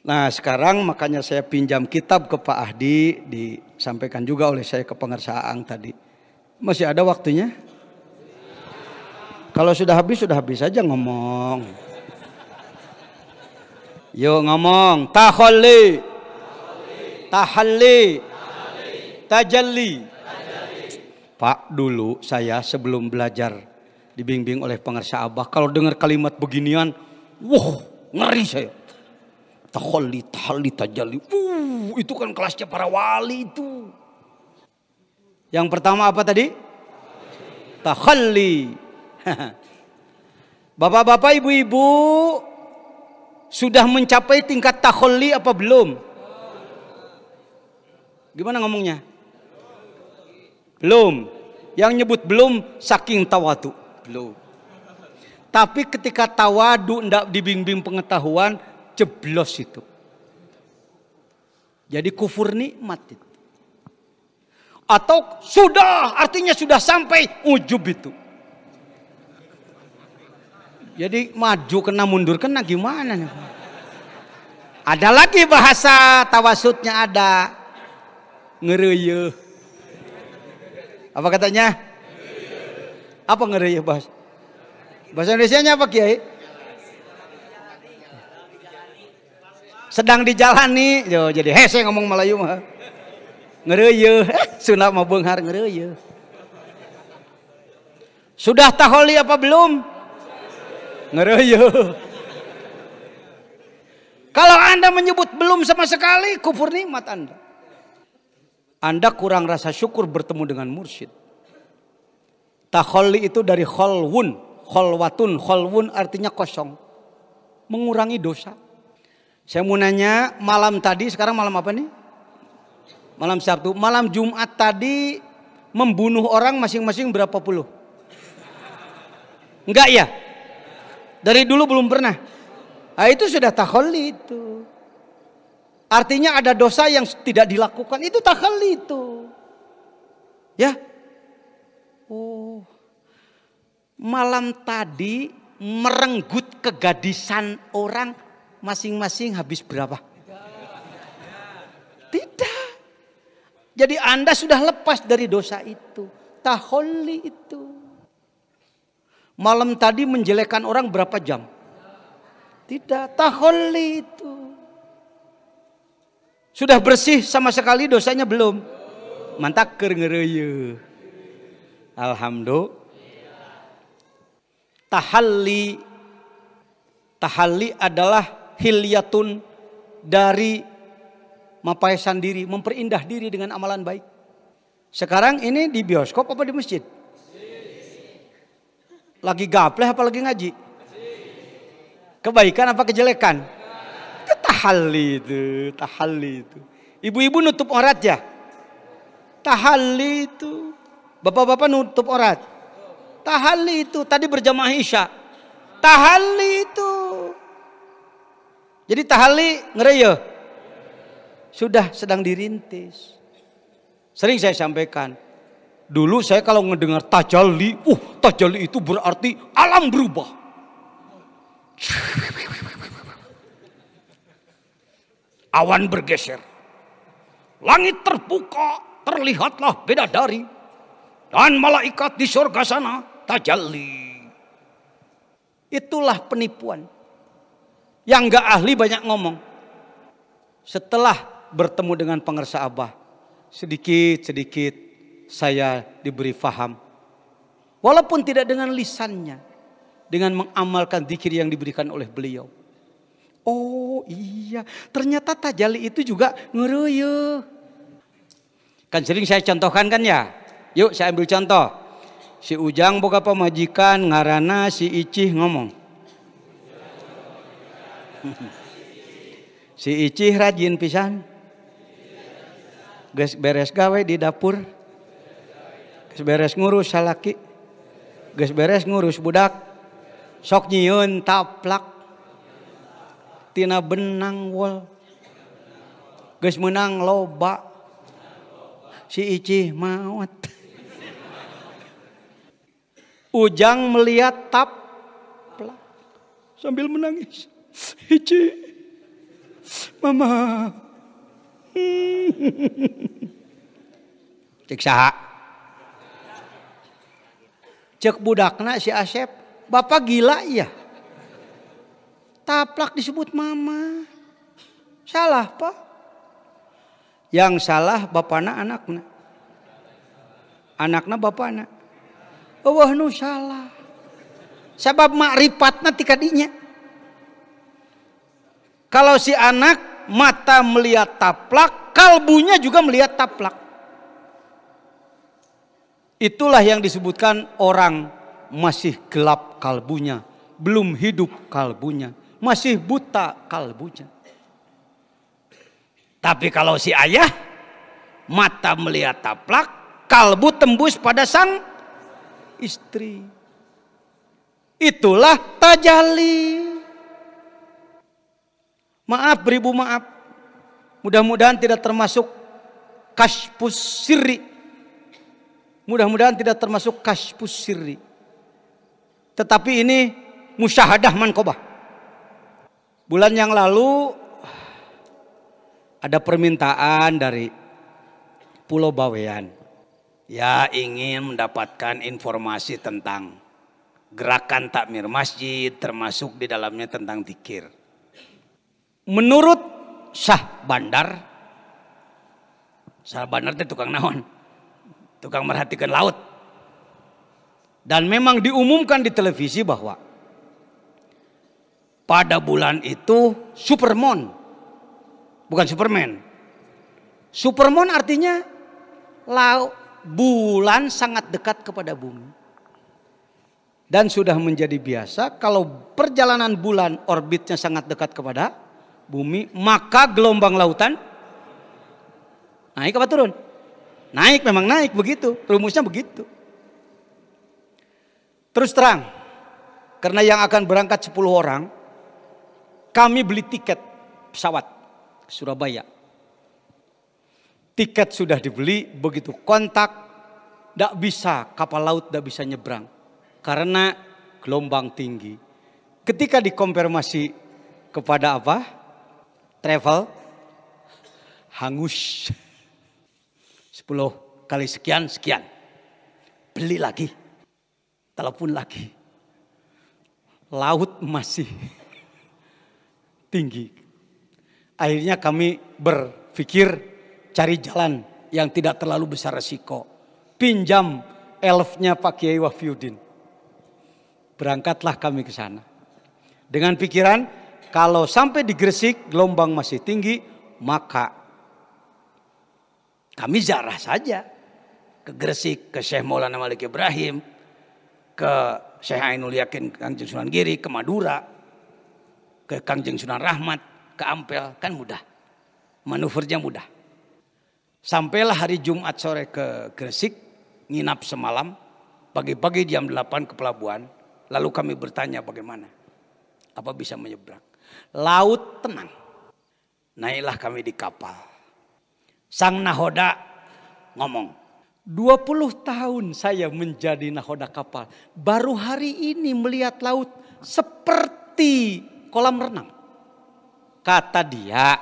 Nah sekarang makanya saya pinjam kitab ke Pak Ahdi disampaikan juga oleh saya ke pengersaan tadi. Masih ada waktunya? Kalau sudah habis sudah habis saja ngomong. Yuk ngomong tahalli tahalli tajalli. Pak dulu saya sebelum belajar dibimbing oleh pengersa Abah kalau dengar kalimat beginian, wah ngeri saya Taholi tahalli, tajalli. Uh, itu kan kelasnya para wali itu. Yang pertama apa tadi? Taholi. Bapak-bapak, ibu-ibu sudah mencapai tingkat taholi apa belum? Gimana ngomongnya? Belum. Yang nyebut belum saking tawadu. Belum. Tapi ketika tawadu ndak dibimbing pengetahuan, jeblos itu. Jadi kufur nikmat itu. Atau sudah, artinya sudah sampai ujub itu. Jadi maju kena mundur kena gimana nih? Ada lagi bahasa tawasutnya ada ngereye. Apa katanya? Apa ngereye bahasa? Bahasa Indonesia-nya apa Kiai? sedang dijalani yo jadi hese ngomong Melayu mah ngereuyeun eh, Sunda mah beunghar ngereuyeun sudah taholi apa belum ngereuyeun kalau Anda menyebut belum sama sekali kufur nikmat Anda Anda kurang rasa syukur bertemu dengan mursyid taholi itu dari kholwun, kholwatun, kholwun artinya kosong. Mengurangi dosa. Saya mau nanya malam tadi, sekarang malam apa nih? Malam Sabtu, malam Jumat tadi membunuh orang masing-masing berapa puluh? Enggak ya? Dari dulu belum pernah. Nah, itu sudah takholi itu. Artinya ada dosa yang tidak dilakukan itu takholi itu. Ya. Oh. Malam tadi merenggut kegadisan orang masing-masing habis berapa? Tidak. Jadi Anda sudah lepas dari dosa itu. Taholi itu. Malam tadi menjelekan orang berapa jam? Tidak. Taholi itu. Sudah bersih sama sekali dosanya belum? Mantak ngereye. Alhamdulillah. Tahalli. Tahalli adalah hilyatun dari mapayasan diri, memperindah diri dengan amalan baik. Sekarang ini di bioskop apa di masjid? Lagi gapleh apa lagi ngaji? Kebaikan apa kejelekan? Tahalli itu, tahalli itu. Ibu-ibu nutup orat ya? Tahalli itu. Bapak-bapak nutup orat. Tahalli itu tadi berjamaah Isya. Tahalli itu. Jadi tahali ngereyo. Ya? Sudah sedang dirintis. Sering saya sampaikan. Dulu saya kalau mendengar tajali, uh tajali itu berarti alam berubah. Awan bergeser. Langit terbuka, terlihatlah beda dari Dan malaikat di surga sana tajalli. Itulah penipuan. Yang gak ahli banyak ngomong. Setelah bertemu dengan pengersa Abah, sedikit-sedikit saya diberi faham. Walaupun tidak dengan lisannya, dengan mengamalkan zikir yang diberikan oleh beliau. Oh iya, ternyata tajali itu juga ngeruyu. Kan sering saya contohkan kan ya. Yuk saya ambil contoh. Si Ujang buka pemajikan ngarana si Icih ngomong. si Ici rajin pisan geus beres gawe di dapur geus beres ngurus salaki geus beres ngurus budak sok nyiun taplak tina benang wol geus menang loba si Ici maut Ujang melihat taplak sambil menangis. Ici, mama. Cek saha. Cek budakna si Asep. Bapak gila ya. Taplak disebut mama. Salah pak. Yang salah bapakna anakna. Anakna bapakna. Wah nu salah. Sebab makrifatna dinya. Kalau si anak mata melihat taplak, kalbunya juga melihat taplak. Itulah yang disebutkan orang masih gelap kalbunya, belum hidup kalbunya, masih buta kalbunya. Tapi kalau si ayah mata melihat taplak, kalbu tembus pada sang istri. Itulah tajali. Maaf beribu maaf. Mudah-mudahan tidak termasuk kaspus sirri. Mudah-mudahan tidak termasuk kaspus sirri. Tetapi ini musyahadah mankobah. Bulan yang lalu ada permintaan dari Pulau Bawean. Ya ingin mendapatkan informasi tentang gerakan takmir masjid termasuk di dalamnya tentang tikir menurut Syah Bandar Syah Bandar itu tukang naon tukang merhatikan laut dan memang diumumkan di televisi bahwa pada bulan itu supermoon, bukan Superman Supermoon artinya laut bulan sangat dekat kepada bumi dan sudah menjadi biasa kalau perjalanan bulan orbitnya sangat dekat kepada bumi, maka gelombang lautan naik apa turun? Naik memang naik begitu, rumusnya begitu. Terus terang, karena yang akan berangkat 10 orang, kami beli tiket pesawat Surabaya. Tiket sudah dibeli, begitu kontak, tidak bisa kapal laut tidak bisa nyebrang karena gelombang tinggi. Ketika dikonfirmasi kepada apa? travel hangus 10 kali sekian sekian beli lagi telepon lagi laut masih tinggi akhirnya kami berpikir cari jalan yang tidak terlalu besar resiko pinjam elfnya Pak Kiai Wahyudin berangkatlah kami ke sana dengan pikiran kalau sampai di Gresik gelombang masih tinggi, maka kami jarah saja ke Gresik, ke Syekh Maulana Malik Ibrahim, ke Syekh Ainul Yakin Kangjeng Sunan Giri, ke Madura, ke Kangjeng Sunan Rahmat, ke Ampel, kan mudah. Manuvernya mudah. Sampailah hari Jumat sore ke Gresik, nginap semalam, pagi-pagi jam 8 ke pelabuhan, lalu kami bertanya bagaimana, apa bisa menyeberang. Laut tenang. Naiklah kami di kapal. Sang nahoda ngomong. 20 tahun saya menjadi nahoda kapal. Baru hari ini melihat laut seperti kolam renang. Kata dia.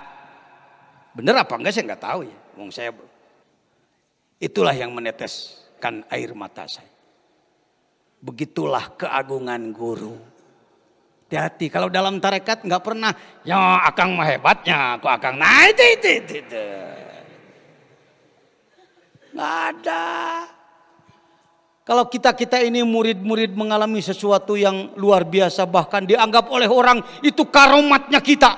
Bener apa enggak saya enggak tahu ya. Wong saya Itulah yang meneteskan air mata saya. Begitulah keagungan guru Hati-hati, kalau dalam tarekat nggak pernah, ya akang mah hebatnya, aku akang, nah itu, itu, itu, itu. Nggak ada. Kalau kita-kita ini murid-murid mengalami sesuatu yang luar biasa, bahkan dianggap oleh orang itu karomatnya kita.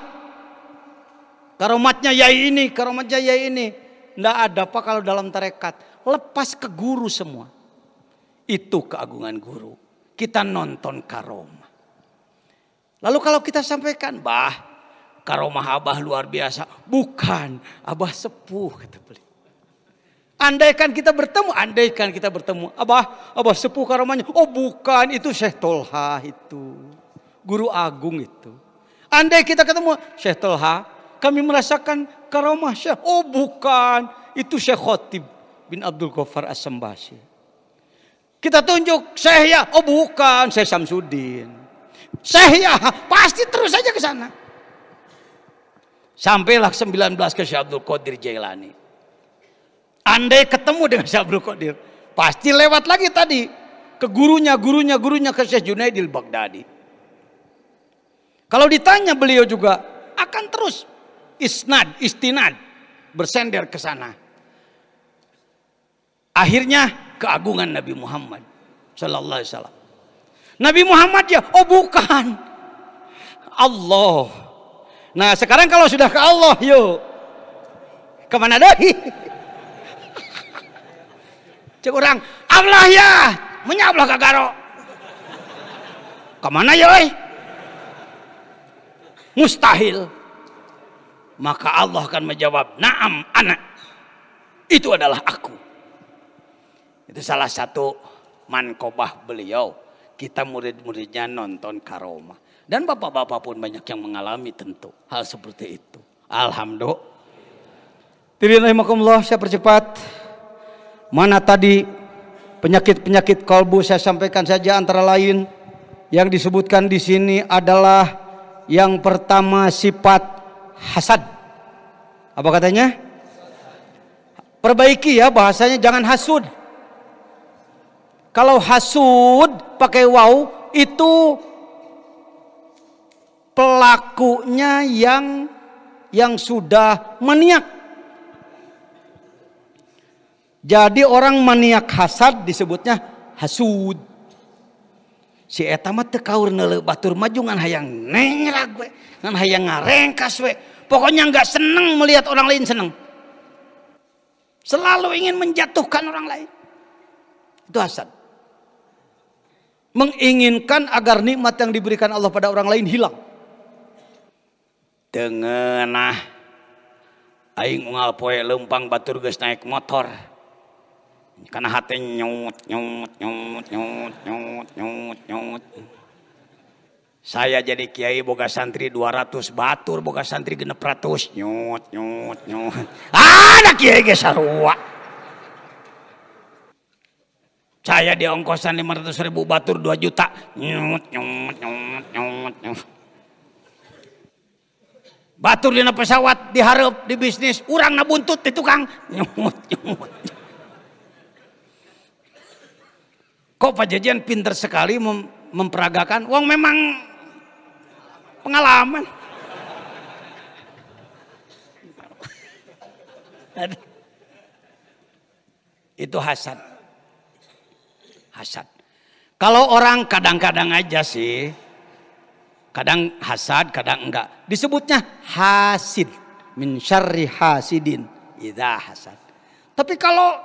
Karomatnya yai ini, karomatnya yai ini. Nggak ada apa kalau dalam tarekat. Lepas ke guru semua. Itu keagungan guru. Kita nonton karom Lalu kalau kita sampaikan, bah karomah abah luar biasa. Bukan, abah sepuh kata beliau. Andaikan kita bertemu, andaikan kita bertemu. Abah, abah sepuh karomahnya. Oh bukan, itu Syekh Tolha itu. Guru Agung itu. Andai kita ketemu Syekh Tolha, kami merasakan karomah Syekh. Oh bukan, itu Syekh Khotib bin Abdul Ghaffar As-Sambasi. Kita tunjuk Syekh ya, oh bukan, Syekh Samsudin. Saya ya, pasti terus saja ke sana. Sampailah 19 ke Syekh Abdul Qadir Jailani. Andai ketemu dengan Syekh Abdul Qadir, pasti lewat lagi tadi ke gurunya, gurunya, gurunya ke Syekh Junaidil Baghdadi. Kalau ditanya beliau juga akan terus isnad, istinad bersender ke sana. Akhirnya keagungan Nabi Muhammad sallallahu alaihi wasallam. Nabi Muhammad ya? Oh bukan. Allah. Nah sekarang kalau sudah ke Allah yuk. Kemana lagi? Cek orang. Allah ya. Menyablah Garo. Kemana ya oi? Mustahil. Maka Allah akan menjawab. Naam anak. Itu adalah aku. Itu salah satu mankobah beliau kita murid-muridnya nonton karoma. Dan bapak-bapak pun banyak yang mengalami tentu hal seperti itu. Alhamdulillah. Tirinahimakumullah saya percepat. Mana tadi penyakit-penyakit kolbu saya sampaikan saja antara lain yang disebutkan di sini adalah yang pertama sifat hasad. Apa katanya? Perbaiki ya bahasanya jangan hasud. Kalau hasud pakai wow itu pelakunya yang yang sudah maniak. Jadi orang maniak hasad disebutnya hasud. Si eta tekaur nele kaur batur maju ngan hayang nengrag gue, ngan hayang ngareng kaswe. Pokoknya nggak seneng melihat orang lain seneng. Selalu ingin menjatuhkan orang lain. Itu hasad menginginkan agar nikmat yang diberikan Allah pada orang lain hilang. Tengenah aing ungal poe lempang batur geus naik motor. Karena hati nyut nyut nyut nyut nyut nyut nyut. Saya jadi kiai boga santri 200 batur boga santri genep ratus nyut nyut nyut. Ada kiai ge sarua. Saya di ongkosan 500 ribu batur 2 juta. Nyut, nyut, nyut, nyut, nyut. Batur di pesawat diharap di bisnis. Urang na buntut di tukang. Nyut, nyut. Kok Pak Jajan pinter sekali mem memperagakan. Wong memang pengalaman. Itu hasad hasad. Kalau orang kadang-kadang aja sih, kadang hasad, kadang enggak. Disebutnya hasid, min syarri hasidin, idha hasad. Tapi kalau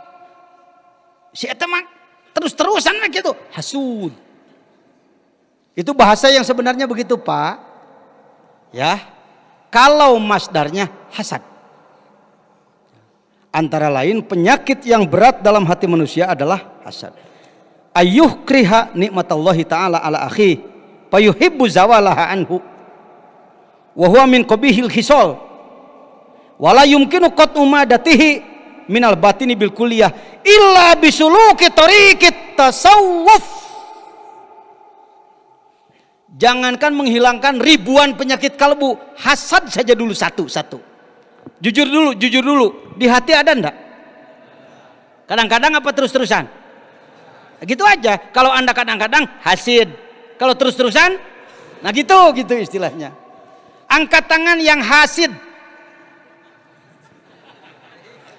si etemak terus-terusan gitu, hasud. Itu bahasa yang sebenarnya begitu Pak. Ya, kalau masdarnya hasad. Antara lain penyakit yang berat dalam hati manusia adalah hasad ayuh kriha nikmat Allah ta'ala ala akhi ibu zawalaha anhu wahwa min kubihil hisol wala yumkinu qat'u min al batini bil kuliah illa bisuluki tariqit tasawuf Jangankan menghilangkan ribuan penyakit kalbu, hasad saja dulu satu-satu. Jujur dulu, jujur dulu. Di hati ada ndak? Kadang-kadang apa terus-terusan? Gitu aja. Kalau Anda kadang-kadang hasid. Kalau terus-terusan, nah gitu gitu istilahnya. Angkat tangan yang hasid.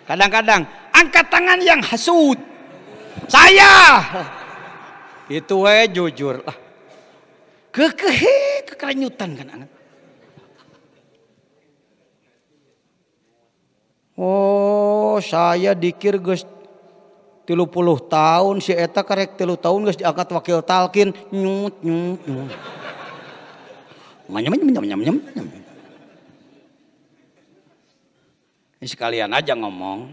Kadang-kadang angkat tangan yang hasud. Saya. Itu we jujur lah. Kekehe kekerenyutan kan anak. Oh, saya dikir gus tilu puluh tahun si eta karek tilu tahun geus diangkat wakil talkin nyut nyut nyut nyam nyam nyam nyam ini sekalian aja ngomong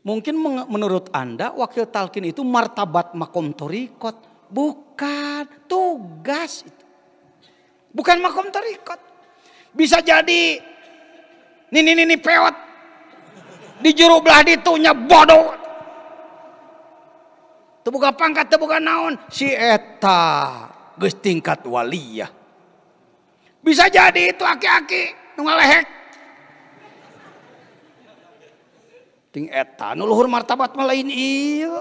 mungkin menurut anda wakil talkin itu martabat makom torikot bukan tugas itu bukan makom torikot bisa jadi nini nini peot di juru belah ditunya bodoh tebuka pangkat tebuka naon si eta geus tingkat waliyah bisa jadi itu aki-aki nu ngalehek ting eta nu luhur martabat mah lain ieu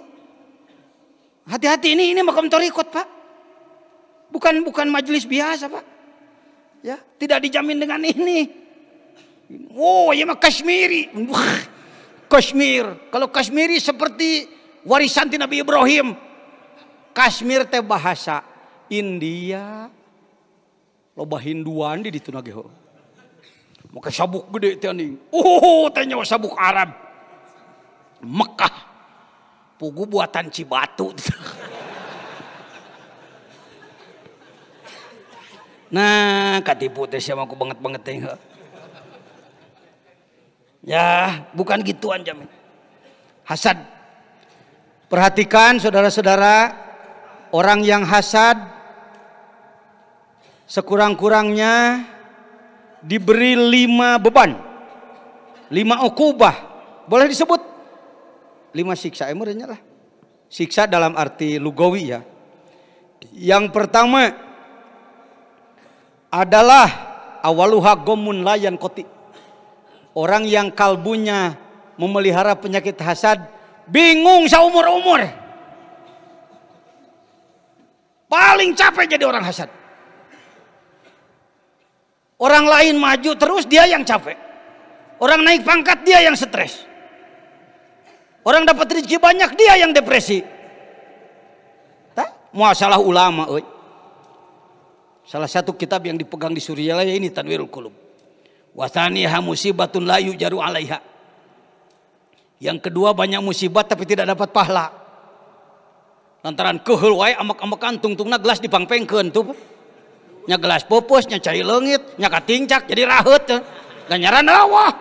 hati-hati ini ini makam torikot pak bukan bukan majelis biasa pak ya tidak dijamin dengan ini oh ya mah kashmiri Wah. Kashmir. Kalau Kashmiri seperti warisan di Nabi Ibrahim. Kashmir teh bahasa India. Loba Hinduan di ditu nageho. Maka sabuk gede teh anjing. Oh, teh nyawa sabuk Arab. Mekah. Pugu buatan Cibatu. nah, katipu teh siapa aku banget-banget teh. Ya, bukan gituan jamin. Hasad. Perhatikan saudara-saudara, orang yang hasad sekurang-kurangnya diberi lima beban. Lima okubah. Boleh disebut? Lima siksa emurnya lah. Siksa dalam arti lugawi ya. Yang pertama adalah awaluha gomun layan koti. Orang yang kalbunya memelihara penyakit hasad bingung seumur-umur. Paling capek jadi orang hasad. Orang lain maju terus dia yang capek. Orang naik pangkat dia yang stres. Orang dapat rezeki banyak dia yang depresi. masalah Muasalah ulama, Salah satu kitab yang dipegang di Suriah ini Tanwirul kulub hamusi musibatun layu jaru alaiha. Yang kedua banyak musibah tapi tidak dapat pahala. Lantaran kehulwai amak amak kantung tungna gelas dipangpengkeun tuh. Nya gelas popos, nya cai leungit, nya katingcak jadi raheut. Ganyaran eh. awah.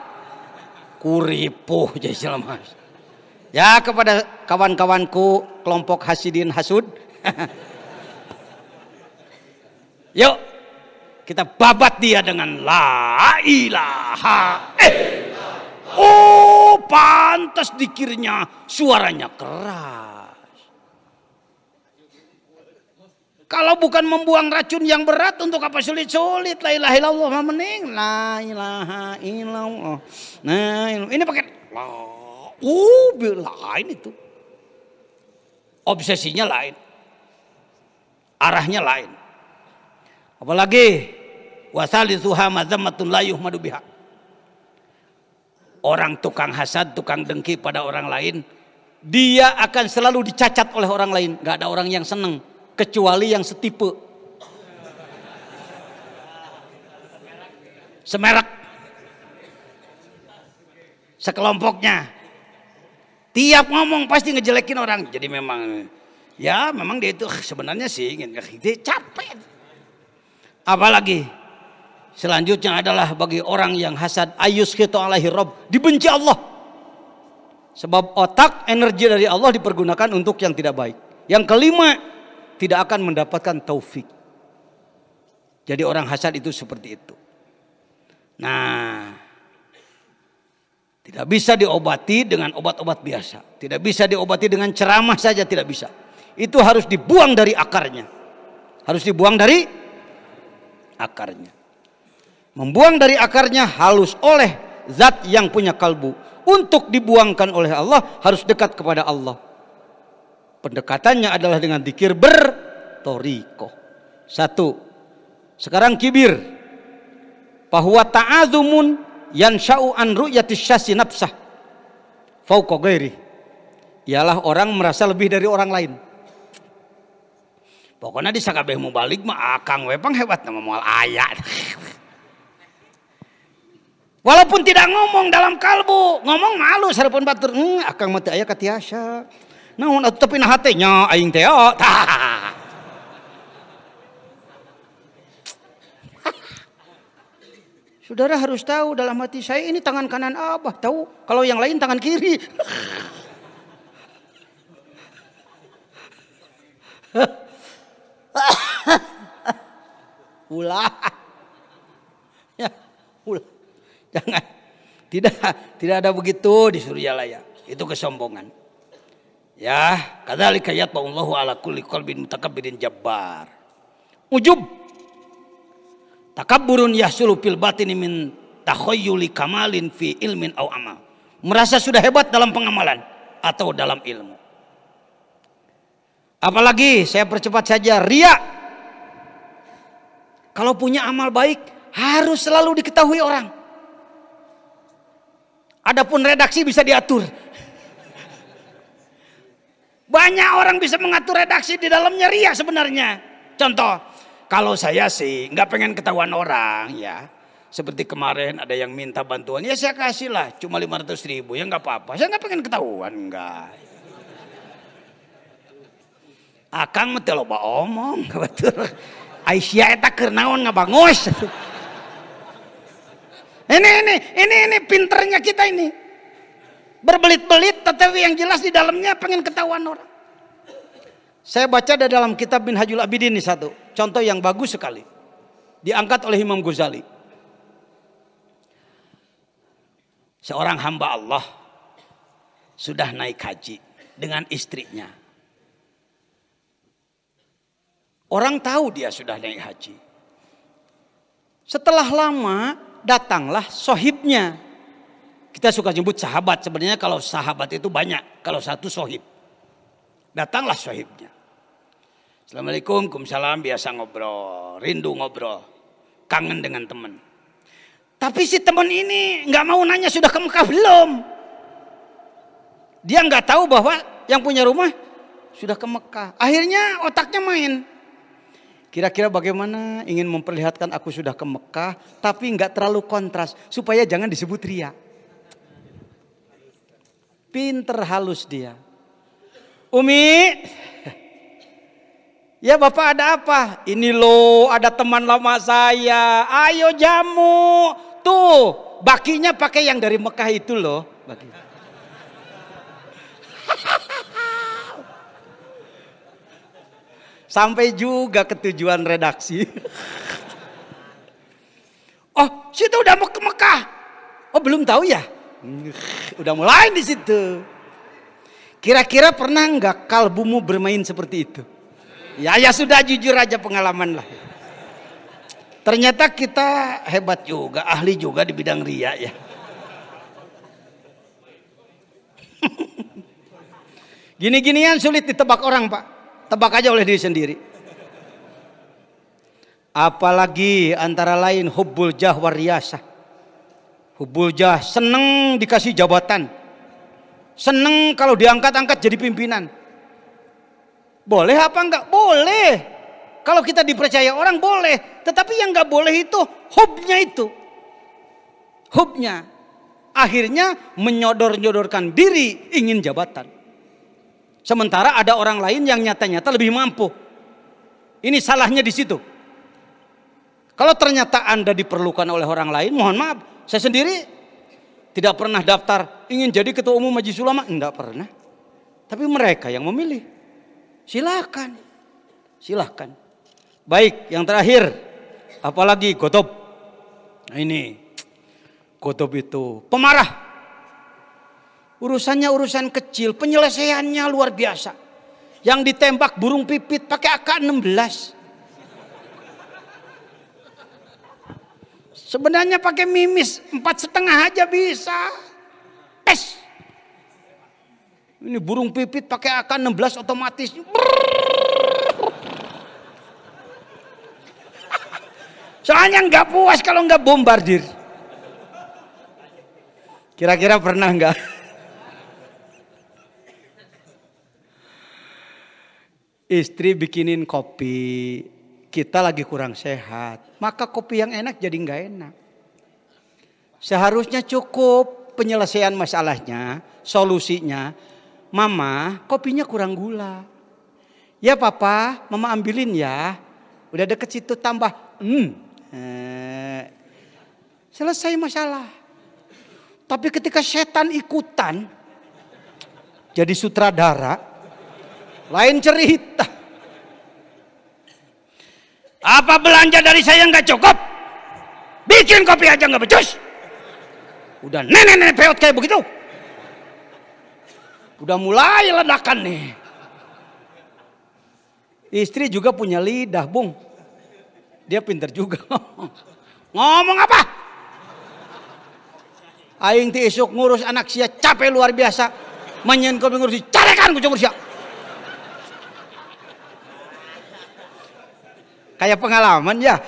Kuripuh jadi jelema. Ya kepada kawan-kawanku kelompok Hasidin Hasud. Yuk kita babat dia dengan la ilaha eh. Oh pantas dikirnya suaranya keras. Kalau bukan membuang racun yang berat untuk apa sulit-sulit. La ilaha illallah mending. La ilaha illallah. Nah, ini pakai la. Uh, lain itu. Obsesinya lain. Arahnya lain. Apalagi wasali suha mazamatun layuh madubiha. Orang tukang hasad, tukang dengki pada orang lain, dia akan selalu dicacat oleh orang lain. Gak ada orang yang seneng, kecuali yang setipe. Semerek. Sekelompoknya. Tiap ngomong pasti ngejelekin orang. Jadi memang, ya memang dia itu ah, sebenarnya sih, dia capek Apalagi selanjutnya adalah bagi orang yang hasad ayus kita alaihi rob dibenci Allah. Sebab otak energi dari Allah dipergunakan untuk yang tidak baik. Yang kelima tidak akan mendapatkan taufik. Jadi orang hasad itu seperti itu. Nah, tidak bisa diobati dengan obat-obat biasa. Tidak bisa diobati dengan ceramah saja tidak bisa. Itu harus dibuang dari akarnya. Harus dibuang dari akarnya. Membuang dari akarnya halus oleh zat yang punya kalbu. Untuk dibuangkan oleh Allah harus dekat kepada Allah. Pendekatannya adalah dengan dikir bertoriko. Satu. Sekarang kibir. Bahwa taazumun yansya'u an ru'yati syasi nafsah. Fauqa Ialah orang merasa lebih dari orang lain pokoknya di sakabeh mau balik mah akang wepang hebat nama mual ayat walaupun tidak ngomong dalam kalbu ngomong malu serupun batur hmm, akang mati ayah katiasa Namun atuh tapi hatinya aing teo. Oh. Saudara harus tahu dalam hati saya ini tangan kanan Abah, tahu? Kalau yang lain tangan kiri. ulah. Ya, ulah. Jangan. Tidak tidak ada begitu di layak Itu kesombongan. Ya, kadzalika yatba'ullahu ala kulli qalbin mutakabbirin jabbar. Ujub. Takabburun yahsulu fil batini min takhayyuli kamalin fi ilmin au amal. Merasa sudah hebat dalam pengamalan atau dalam ilmu. Apalagi saya percepat saja ria kalau punya amal baik harus selalu diketahui orang. Adapun redaksi bisa diatur. Banyak orang bisa mengatur redaksi di dalamnya ria sebenarnya. Contoh, kalau saya sih nggak pengen ketahuan orang ya. Seperti kemarin ada yang minta bantuan, ya saya kasih lah cuma 500 ribu, ya nggak apa-apa. Saya nggak pengen ketahuan, nggak. Akang mau omong, betul. Aisyah eta keur naon ngabangos. Ini ini ini ini pinternya kita ini. Berbelit-belit tetapi yang jelas di dalamnya pengen ketahuan orang. Saya baca ada dalam kitab bin Hajul Abidin ini satu. Contoh yang bagus sekali. Diangkat oleh Imam Ghazali. Seorang hamba Allah sudah naik haji dengan istrinya Orang tahu dia sudah naik haji. Setelah lama datanglah sohibnya. Kita suka jemput sahabat. Sebenarnya kalau sahabat itu banyak. Kalau satu sohib. Datanglah sohibnya. Assalamualaikum, kumsalam, biasa ngobrol. Rindu ngobrol. Kangen dengan teman. Tapi si teman ini nggak mau nanya sudah ke Mekah belum. Dia nggak tahu bahwa yang punya rumah sudah ke Mekah. Akhirnya otaknya main. Kira-kira bagaimana ingin memperlihatkan aku sudah ke Mekah, tapi nggak terlalu kontras supaya jangan disebut ria. Pinter halus dia. Umi, ya bapak ada apa? Ini loh ada teman lama saya. Ayo jamu. Tuh, bakinya pakai yang dari Mekah itu loh. Bakinya. Sampai juga ke tujuan redaksi. oh, situ udah mau ke Mekah. Oh, belum tahu ya? Udah mulai di situ. Kira-kira pernah nggak kalbumu bermain seperti itu? Ya, ya sudah jujur aja pengalaman lah. Ternyata kita hebat juga, ahli juga di bidang ria ya. Gini-ginian sulit ditebak orang pak. Tebak aja oleh diri sendiri. Apalagi antara lain hubul jah wariyasah. Hubbul jah seneng dikasih jabatan. Seneng kalau diangkat-angkat jadi pimpinan. Boleh apa enggak? Boleh. Kalau kita dipercaya orang boleh. Tetapi yang enggak boleh itu hubnya itu. Hubnya. Akhirnya menyodor-nyodorkan diri ingin jabatan. Sementara ada orang lain yang nyata-nyata lebih mampu. Ini salahnya di situ. Kalau ternyata Anda diperlukan oleh orang lain, mohon maaf, saya sendiri tidak pernah daftar ingin jadi ketua umum Majelis Ulama, enggak pernah. Tapi mereka yang memilih. Silakan. Silakan. Baik, yang terakhir apalagi gotob. Nah ini gotob itu pemarah. Urusannya urusan kecil, penyelesaiannya luar biasa. Yang ditembak burung pipit pakai AK-16. Sebenarnya pakai mimis empat setengah aja bisa. Es. Ini burung pipit pakai AK-16 otomatis. Soalnya nggak puas kalau nggak bombardir. Kira-kira pernah nggak? Istri bikinin kopi, kita lagi kurang sehat. Maka kopi yang enak jadi nggak enak. Seharusnya cukup penyelesaian masalahnya, solusinya. Mama, kopinya kurang gula. Ya papa, mama ambilin ya. Udah deket situ tambah. Hmm. Eh, selesai masalah. Tapi ketika setan ikutan jadi sutradara, lain cerita. Apa belanja dari saya nggak cukup? Bikin kopi aja nggak becus. Udah nenek-nenek peot kayak begitu. Udah mulai ledakan nih. Istri juga punya lidah, Bung. Dia pinter juga. Ngomong apa? Aing ti isuk ngurus anak sia capek luar biasa. Menyen kopi ngurus dicarekan ku sia. Kayak pengalaman ya.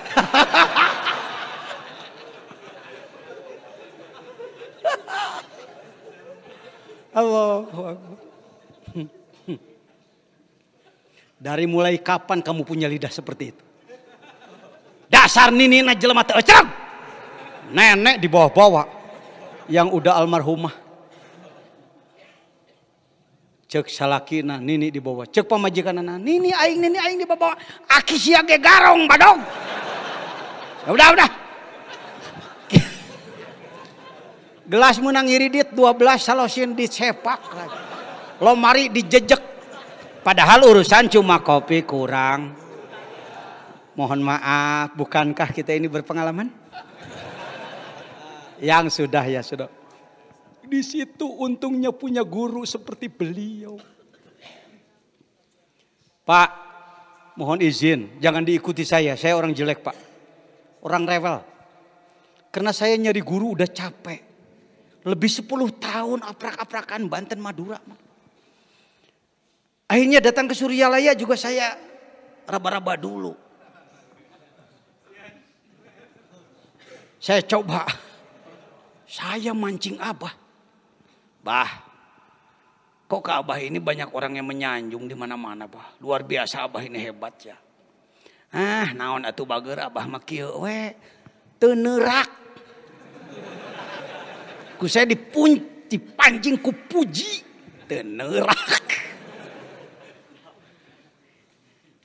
halo Dari mulai kapan kamu punya lidah seperti itu? Dasar nini mata teu Nenek di bawah-bawah yang udah almarhumah cek salaki na nini bawah cek pemajikan na nini aing nini aing dibawa aki siage garong badong ya udah udah gelas menang iridit 12 salosin dicepak lagi lomari dijejek padahal urusan cuma kopi kurang mohon maaf bukankah kita ini berpengalaman yang sudah ya sudah di situ untungnya punya guru seperti beliau. Pak, mohon izin, jangan diikuti saya. Saya orang jelek, Pak. Orang rewel. Karena saya nyari guru udah capek. Lebih 10 tahun aprak-aprakan Banten Madura. Akhirnya datang ke Suryalaya juga saya raba-raba dulu. Saya coba. Saya mancing abah. Bah, kok ke Abah ini banyak orang yang menyanjung di mana-mana, Bah. Luar biasa Abah ini hebat ya. Ah, naon atuh bager Abah mah kieu we. Teu Ku saya dipun dipancing ku puji teu neurak.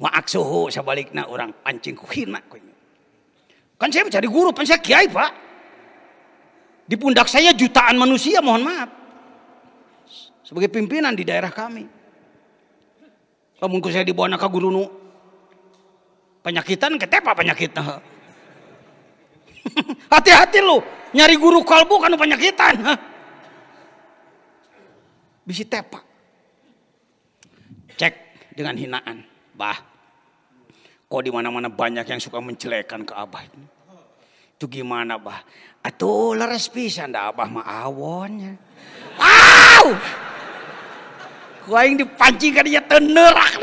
Maak suhu sebaliknya orang pancing ku hina ku Kan saya mencari guru, kan saya kiai pak. Di pundak saya jutaan manusia mohon maaf sebagai pimpinan di daerah kami. kamu saya dibawa ke Kagurunu. Penyakitan ketepa penyakitnya. Hati-hati lu, nyari guru kalbu kan penyakitan. Bisi tepa. Cek dengan hinaan. Bah, kok di mana-mana banyak yang suka mencelekan ke abah ini. Itu gimana bah? Atuh leres pisan dah abah mah awonnya. Wow! Waing dipanci kan dia tenerak.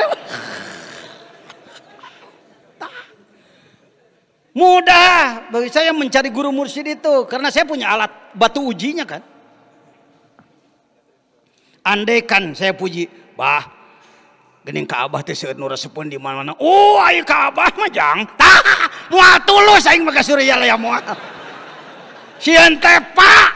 Mudah bagi saya mencari guru mursyid itu karena saya punya alat batu ujinya kan. Andaikan saya puji, bah gening Ka'bah teh seueur nu resepun di mana-mana. Oh, ayo Ka'bah mah jang. Tah, moal tulus aing mah ka Surya lea moal. Sieun teh Pak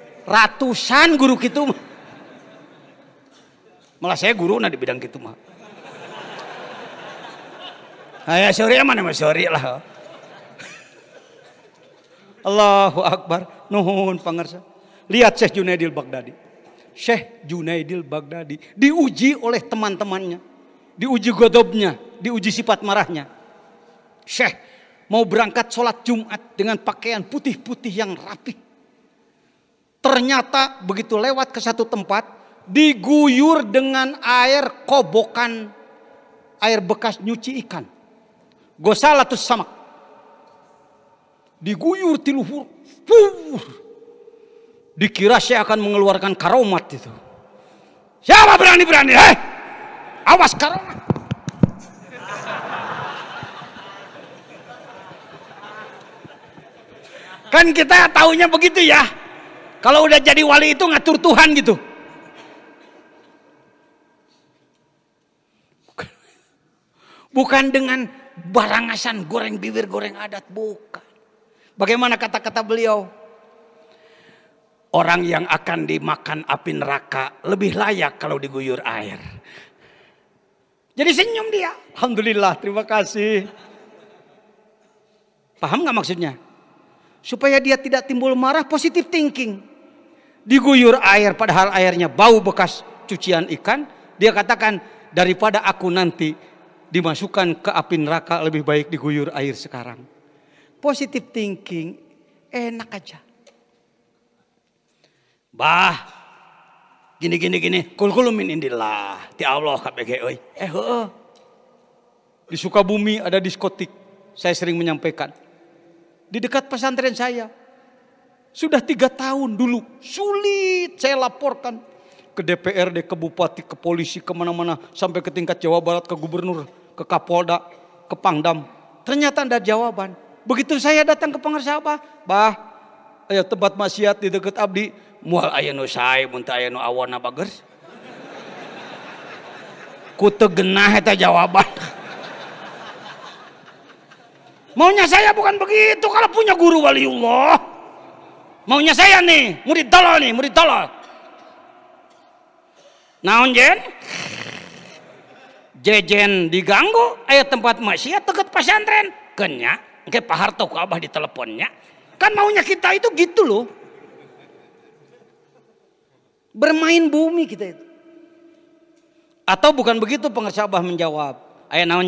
ratusan guru gitu mah. Malah saya guru nah di bidang gitu mah. Aya nah, sore ya, mana mah sore lah. Allahu Akbar. Nuhun pangarsa. Lihat Syekh Junaidil Baghdadi. Syekh Junaidil Baghdadi diuji oleh teman-temannya. Diuji godobnya, diuji sifat marahnya. Syekh mau berangkat sholat Jumat dengan pakaian putih-putih yang rapih Ternyata begitu lewat ke satu tempat diguyur dengan air kobokan air bekas nyuci ikan. tuh sama. Diguyur tiluhur. Fuh. Dikira saya akan mengeluarkan karomat itu. Siapa berani-berani? Hei! Awas karomat. Kan kita taunya begitu ya. Kalau udah jadi wali itu ngatur Tuhan gitu. Bukan, dengan barangasan goreng bibir goreng adat bukan. Bagaimana kata-kata beliau? Orang yang akan dimakan api neraka lebih layak kalau diguyur air. Jadi senyum dia. Alhamdulillah, terima kasih. Paham nggak maksudnya? Supaya dia tidak timbul marah, positive thinking diguyur air padahal airnya bau bekas cucian ikan, dia katakan daripada aku nanti dimasukkan ke api neraka lebih baik diguyur air sekarang. positif thinking enak aja. Bah, gini gini gini, kul kulumin indillah, ti Allah KBG oi. Eh heeh. Di Sukabumi ada diskotik. Saya sering menyampaikan. Di dekat pesantren saya, sudah tiga tahun dulu sulit saya laporkan ke DPRD, ke bupati, ke polisi, ke mana mana Sampai ke tingkat Jawa Barat, ke gubernur, ke Kapolda, ke Pangdam. Ternyata ada jawaban. Begitu saya datang ke apa, bah, ayo tempat maksiat di dekat Abdi. Mual ayano saya, muntah ayah ayano awana bagers. Kutu genah itu jawaban. Maunya saya bukan begitu kalau punya guru waliullah. Maunya saya nih, murid tolol nih, murid tolol. Naon jen? Jejen diganggu, ayat tempat maksiat teget pesantren. Kenya, ke Pak Harto ke abah diteleponnya. Kan maunya kita itu gitu loh. Bermain bumi kita itu. Atau bukan begitu pengersabah menjawab. Ayat naon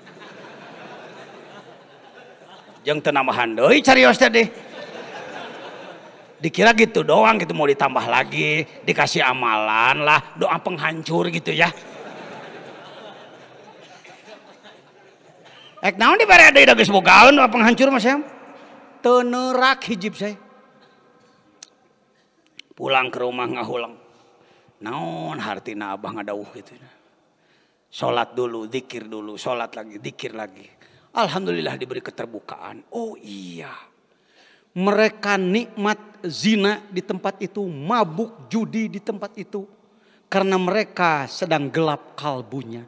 jeng tenamahan doi carios tadi dikira gitu doang gitu mau ditambah lagi dikasih amalan lah doa penghancur gitu ya Ek naon di bare deui geus doa penghancur Mas ya? Tenerak hijib saya. Pulang ke rumah ngahulang. Naon hartina abah ngadauh gitu. Ya. Sholat dulu, dikir dulu, sholat lagi, dikir lagi. Alhamdulillah diberi keterbukaan. Oh iya. Mereka nikmat zina di tempat itu, mabuk judi di tempat itu karena mereka sedang gelap kalbunya.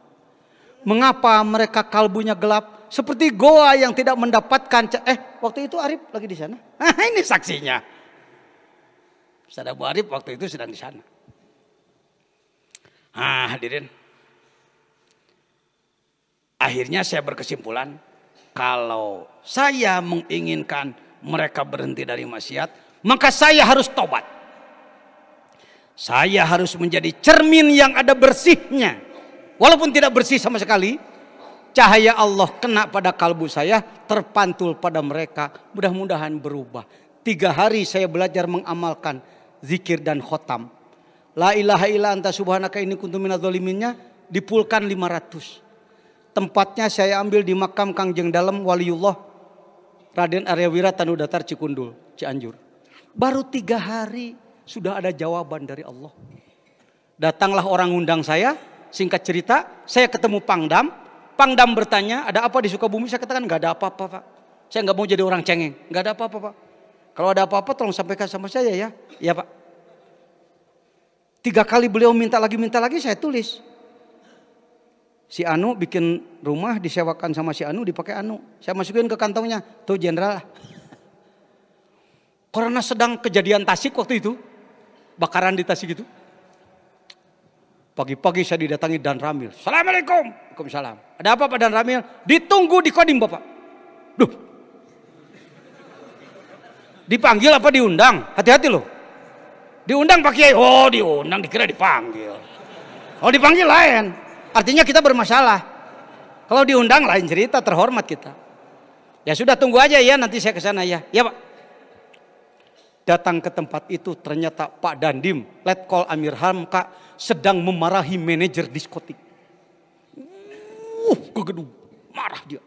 Mengapa mereka kalbunya gelap? Seperti goa yang tidak mendapatkan eh waktu itu Arif lagi di sana. Nah, ini saksinya. Ustaz Bu Arif waktu itu sedang di sana. Ah, hadirin. Akhirnya saya berkesimpulan kalau saya menginginkan mereka berhenti dari maksiat, maka saya harus tobat. Saya harus menjadi cermin yang ada bersihnya. Walaupun tidak bersih sama sekali, cahaya Allah kena pada kalbu saya, terpantul pada mereka. Mudah-mudahan berubah. Tiga hari saya belajar mengamalkan zikir dan khotam. La ilaha illa anta subhanaka ini kuntu minadzoliminnya dipulkan 500 tempatnya saya ambil di makam Kangjeng Dalam Waliullah Raden Aryawira Tanu Datar Cikundul, Cianjur. Baru tiga hari sudah ada jawaban dari Allah. Datanglah orang undang saya, singkat cerita, saya ketemu Pangdam. Pangdam bertanya, ada apa di Sukabumi? Saya katakan, nggak ada apa-apa Pak. Saya nggak mau jadi orang cengeng, nggak ada apa-apa Pak. Kalau ada apa-apa tolong sampaikan sama saya ya. Ya Pak. Tiga kali beliau minta lagi, minta lagi, saya tulis. Si Anu bikin rumah disewakan sama si Anu dipakai Anu. Saya masukin ke kantongnya, tuh jenderal. Karena sedang kejadian Tasik waktu itu, bakaran di Tasik itu. Pagi-pagi saya didatangi Dan Ramil. Assalamualaikum. Waalaikumsalam. Ada apa Pak Dan Ramil? Ditunggu di Kodim Bapak. Duh. Dipanggil apa diundang? Hati-hati loh. Diundang Pak Kiai. Oh diundang dikira dipanggil. Oh dipanggil lain. Artinya kita bermasalah. Kalau diundang lain cerita, terhormat kita. Ya sudah tunggu aja ya, nanti saya ke sana ya. Ya Pak. Datang ke tempat itu ternyata Pak Dandim, Letkol Amir Hamka sedang memarahi manajer diskotik. Uh, ke gedung. Marah dia.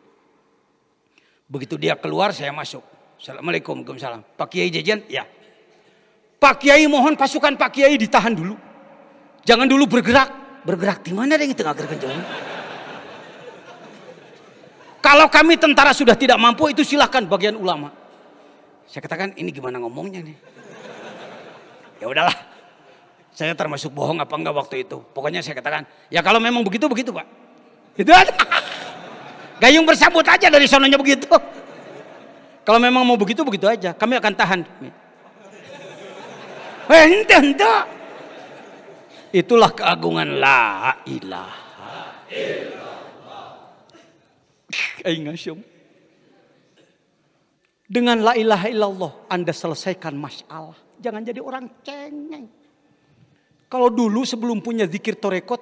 Begitu dia keluar saya masuk. Assalamualaikum, Waalaikumsalam. Pak Kiai jajan? Ya. Pak Kiai mohon pasukan Pak Kiai ditahan dulu. Jangan dulu bergerak bergerak di mana yang tengah gerak jalan? Kalau kami tentara sudah tidak mampu itu silahkan bagian ulama. Saya katakan ini gimana ngomongnya nih. Ya udahlah. Saya termasuk bohong apa enggak waktu itu. Pokoknya saya katakan, ya kalau memang begitu begitu, Pak. Itu aja. Gayung bersambut aja dari sononya begitu. Kalau memang mau begitu begitu aja, kami akan tahan. Hente, hente. Itulah keagungan la ilaha illallah. Dengan la ilaha illallah Anda selesaikan masalah. Jangan jadi orang cengeng. Kalau dulu sebelum punya zikir torekot,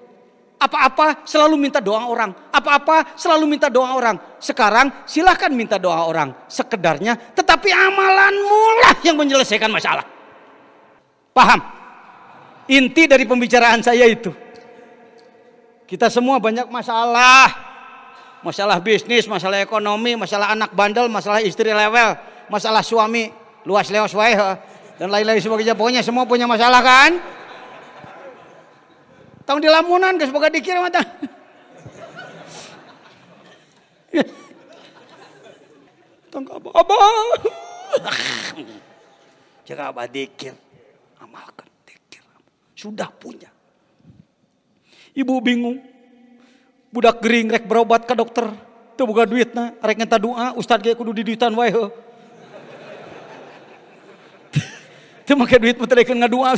apa-apa selalu minta doa orang. Apa-apa selalu minta doa orang. Sekarang silahkan minta doa orang. Sekedarnya tetapi amalanmu lah yang menyelesaikan masalah. Paham? Inti dari pembicaraan saya itu. Kita semua banyak masalah. Masalah bisnis, masalah ekonomi, masalah anak bandel, masalah istri level, masalah suami luas leos wae dan lain-lain sebagainya. Pokoknya semua punya masalah kan? Tahun di lamunan gak boga dikir mata. Tong abang. Jaga abah dikir. Amalkan. Sudah punya. Ibu bingung. Budak gering rek berobat ke dokter. Itu bukan duitnya. Rek ngetah doa. Ustad kayak kudu diduitan wae. Itu pakai duit menterikan doa.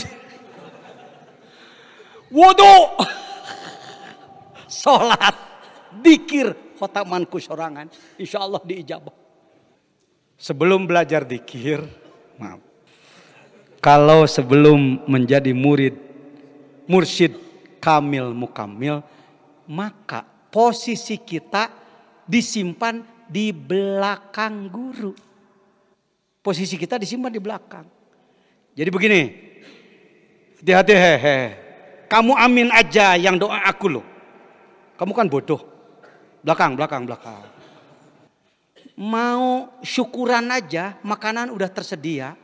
Wudu, Sholat. Dikir. Khotamanku sorangan. Insya Allah diijabah. Sebelum belajar dikir. Maaf. Kalau sebelum menjadi murid mursyid kamil mukamil, maka posisi kita disimpan di belakang guru. Posisi kita disimpan di belakang. Jadi begini, hati-hati hehe. Kamu amin aja yang doa aku loh. Kamu kan bodoh. Belakang, belakang, belakang. Mau syukuran aja, makanan udah tersedia.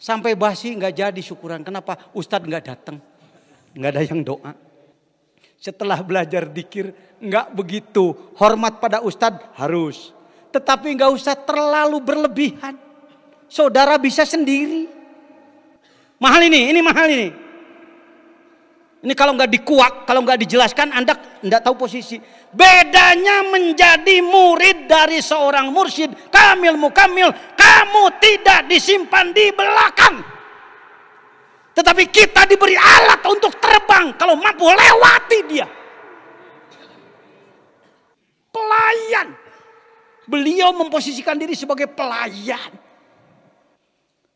Sampai basi nggak jadi syukuran. Kenapa? Ustadz nggak datang nggak ada yang doa. Setelah belajar dikir, nggak begitu. Hormat pada ustadz harus. Tetapi nggak usah terlalu berlebihan. Saudara bisa sendiri. Mahal ini, ini mahal ini. Ini kalau nggak dikuak, kalau nggak dijelaskan, anda nggak tahu posisi. Bedanya menjadi murid dari seorang mursyid, kamil mu kamil kamu tidak disimpan di belakang. Tetapi kita diberi alat untuk terbang kalau mampu lewati dia. Pelayan. Beliau memposisikan diri sebagai pelayan.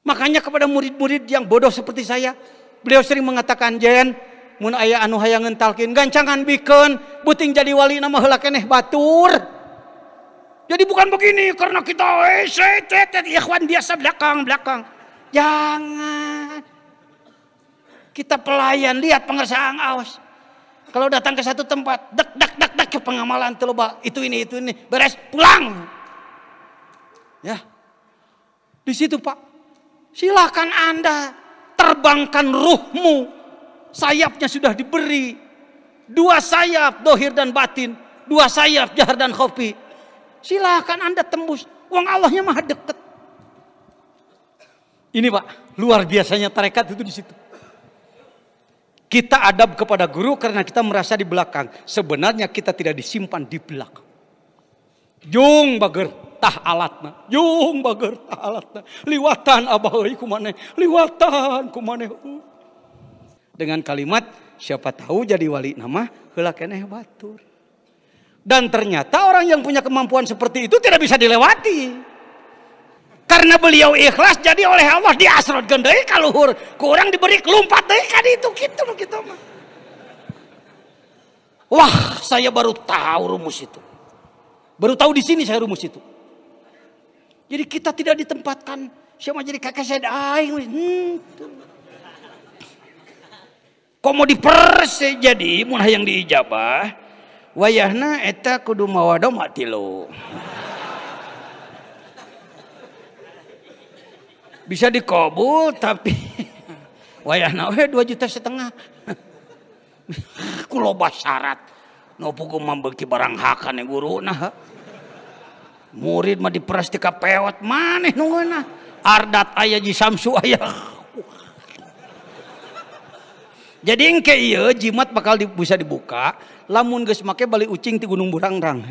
Makanya kepada murid-murid yang bodoh seperti saya, beliau sering mengatakan, "Jen, mun aya anu hayang ngentalkeun gancangan bikin, buting jadi wali nama heula keneh batur." Jadi bukan begini karena kita eh cet ikhwan biasa belakang belakang. Jangan. Kita pelayan, lihat pengesahan awas. Kalau datang ke satu tempat, dak dak dak dak ke pengamalan terlupa itu ini itu ini, beres pulang. Ya. Di situ, Pak. Silakan Anda terbangkan ruhmu. Sayapnya sudah diberi. Dua sayap dohir dan batin, dua sayap jahar dan kopi. Silakan Anda tembus. Uang Allahnya mah deket. Ini Pak, luar biasanya tarekat itu di situ. Kita adab kepada guru karena kita merasa di belakang. Sebenarnya kita tidak disimpan di belakang. Jung bager tah alatna. Jung bager tah alatna. Liwatan abahai kumane. Liwatan kumane. Dengan kalimat siapa tahu jadi wali nama heula batur. Dan ternyata orang yang punya kemampuan seperti itu tidak bisa dilewati karena beliau ikhlas jadi oleh Allah di gendai kaluhur kaluhur kurang diberi kelumpat deh kan itu kita gitu, mah kita gitu, mah wah saya baru tahu rumus itu baru tahu di sini saya rumus itu jadi kita tidak ditempatkan siapa jadi kakek saya aing hmm. kok mau diperse jadi munah yang diijabah wayahna eta kudu mawadomati lo bisa dikobul tapi wayah nawe dua juta setengah aku loba syarat nopuku membeki barang hakan yang guru nah murid mah diperas tika pewat maneh nah, ardat ayah jisam samsu ayah jadi yang kayak iya jimat bakal di, bisa dibuka lamun gak semaknya balik ucing di gunung burang-rang.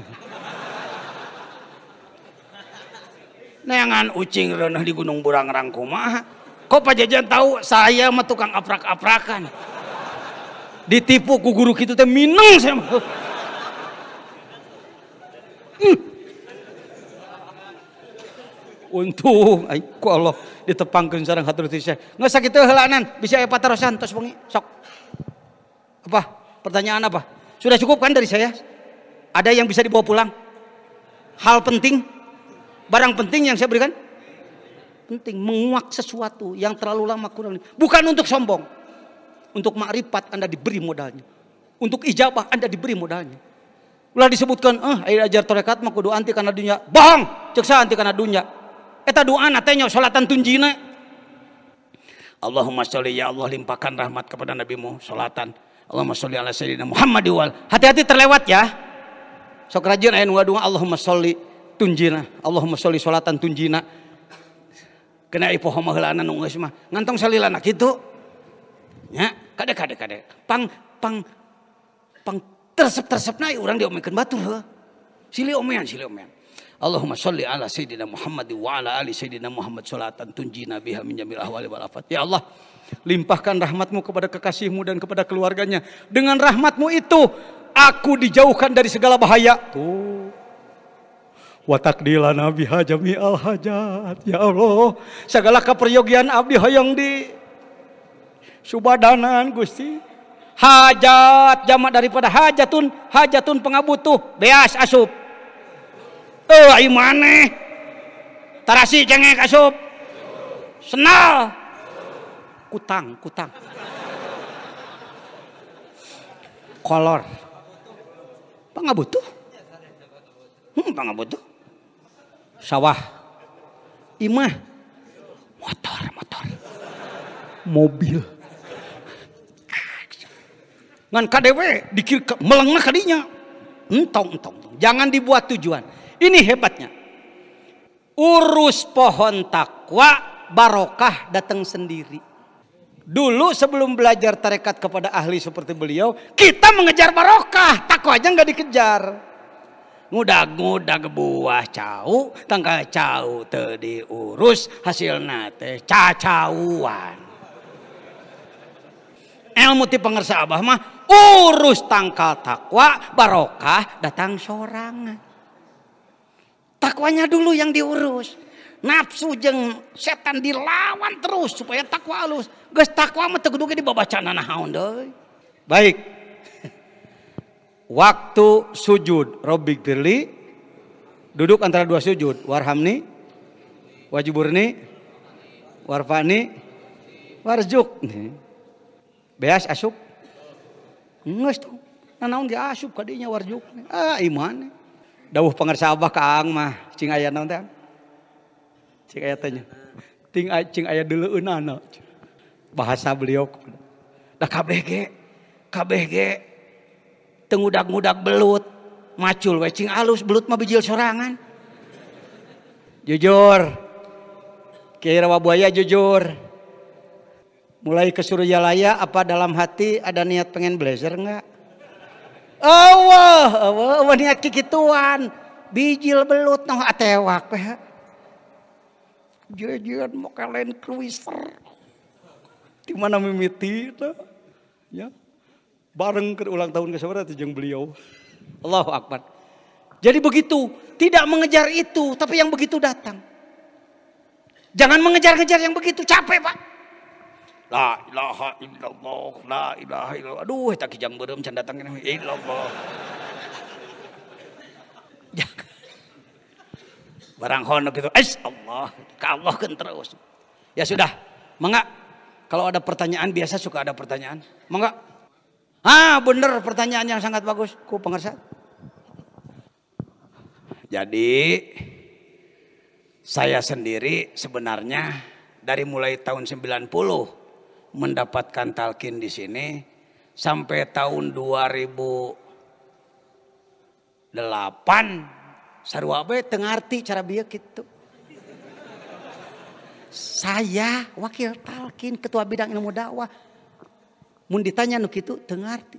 neangan ucing renah di Gunung Burang rangkuma Kok Pak Jajan tahu saya mah tukang aprak-aprakan. Ditipu ku guru kita teh minang saya mah. Hmm. Untung ay, ku Allah ditepangkan sarang hatur tisya Nggak sakit helanan bisa ya patarosan tos bengi sok. Apa? Pertanyaan apa? Sudah cukup kan dari saya? Ada yang bisa dibawa pulang? Hal penting? Barang penting yang saya berikan penting menguak sesuatu yang terlalu lama kurang bukan untuk sombong untuk makrifat Anda diberi modalnya untuk ijabah Anda diberi modalnya ulah disebutkan eh air ajar torekat mah kudu anti karena dunia bohong ceksa anti karena dunia eta doa tanya salatan tunjina Allahumma sholli ya Allah limpahkan rahmat kepada nabimu salatan Allahumma sholli ala sayyidina Muhammad wal hati-hati terlewat ya sok rajin aya doa Allahumma sholli tunjina Allahumma sholli sholatan tunjina kena ipoho helana nunggu semua ngantong salila nak itu, ya kade kade kade pang pang pang tersep tersep naik orang omikan batu, he sili omian sili omian Allahumma sholli ala sayyidina Muhammad wa ala ali sayyidina Muhammad sholatan tunjina biha min jamil ahwali wal afat ya Allah limpahkan rahmatmu kepada kekasihmu dan kepada keluarganya dengan rahmatmu itu aku dijauhkan dari segala bahaya tuh Watak Nabi jami al hajat ya Allah segala keperyogian abdi hoyong di subadanan Gusti hajat jamak daripada hajatun hajatun pengabutuh beas asup eh oh, imane tarasi cengek asup senal kutang kutang kolor pengabutuh hmm, pengabutuh sawah. Imah motor, motor. Mobil. Ngan KDW dikir melengah kadinya. Entong, entong, entong. Jangan dibuat tujuan. Ini hebatnya. Urus pohon takwa barokah datang sendiri. Dulu sebelum belajar tarekat kepada ahli seperti beliau, kita mengejar barokah, takwa aja nggak dikejar mudah mudag buah cau tangka cau teu diurus hasilna teh cacauan ilmu ti pangersa abah mah urus tangkal takwa barokah datang sorangan takwanya dulu yang diurus nafsu jeng setan dilawan terus supaya takwa alus geus takwa mah teu kudu di babacana naon deui baik waktu sujud robik terli, duduk antara dua sujud warhamni wajiburni warfani warjuk beas asuk nges tuh nanaun dia asuk kadinya warjuk ah iman dawuh pangersa abah ka mah cing ayat naon teh cing ayat tanya ting cing ayat dulu deuleueunana bahasa beliau dah kabeh KBG. kabeh tengudak-ngudak belut macul wecing alus belut mah bijil sorangan jujur kira buaya jujur mulai ke Laya apa dalam hati ada niat pengen blazer enggak Allah, Allah, Allah niat kikituan bijil belut noh atewak weh Jujur mau kalian cruiser di mana mimiti itu ya bareng ke ulang tahun ke saudara jeng beliau. Allahu Akbar. Jadi begitu, tidak mengejar itu, tapi yang begitu datang. Jangan mengejar-ngejar yang begitu, capek pak. La ilaha illallah, la ilaha illallah. Aduh, tak kijang berem, can datang ini. Illallah. Barang hono gitu, es Allah, ke Allah kan terus. Ya sudah, mengak. Kalau ada pertanyaan biasa suka ada pertanyaan. mengak. Ah benar pertanyaan yang sangat bagus. Ku pengersat. Jadi saya sendiri sebenarnya dari mulai tahun 90 mendapatkan talkin di sini sampai tahun 2008 sarua we teu ngarti cara bieu kitu. Saya wakil talkin ketua bidang ilmu dakwah Mun ditanya nuk itu dengar itu,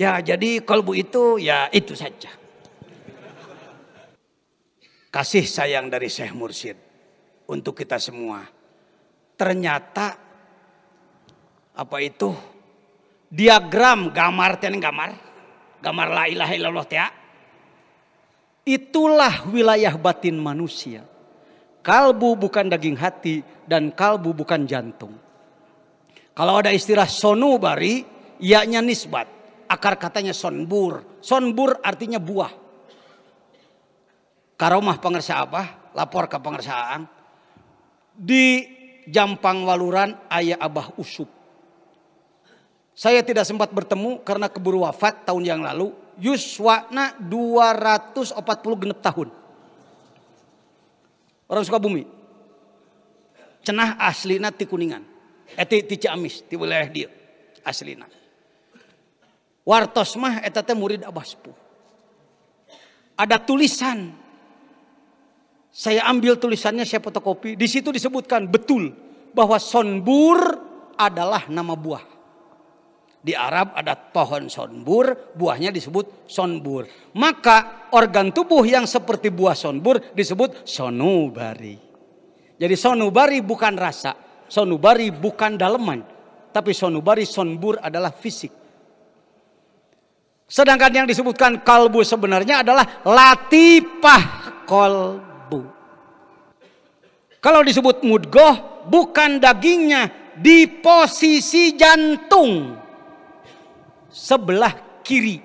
Ya jadi kalbu itu ya itu saja. Kasih sayang dari Syekh Mursyid untuk kita semua. Ternyata apa itu diagram gamar ten gamar gamar la ilaha illallah ya. itulah wilayah batin manusia kalbu bukan daging hati dan kalbu bukan jantung kalau ada istilah sonubari, ianya nisbat. Akar katanya sonbur. Sonbur artinya buah. Karomah pengersa apa? Lapor ke pengersaan. Di Jampang Waluran ayah Abah Usup. Saya tidak sempat bertemu karena keburu wafat tahun yang lalu. Yuswana 240 genep tahun. Orang suka bumi. Cenah aslina ti kuningan. Eti eh, di Ciamis, di wilayah dia aslina. Wartos mah etete murid Abah Sepuh. Ada tulisan. Saya ambil tulisannya, saya fotokopi. Di situ disebutkan betul bahwa sonbur adalah nama buah. Di Arab ada pohon sonbur, buahnya disebut sonbur. Maka organ tubuh yang seperti buah sonbur disebut sonubari. Jadi sonubari bukan rasa, Sonubari bukan daleman, tapi sonubari sonbur adalah fisik. Sedangkan yang disebutkan kalbu sebenarnya adalah latifah kalbu. Kalau disebut mudgoh bukan dagingnya di posisi jantung sebelah kiri.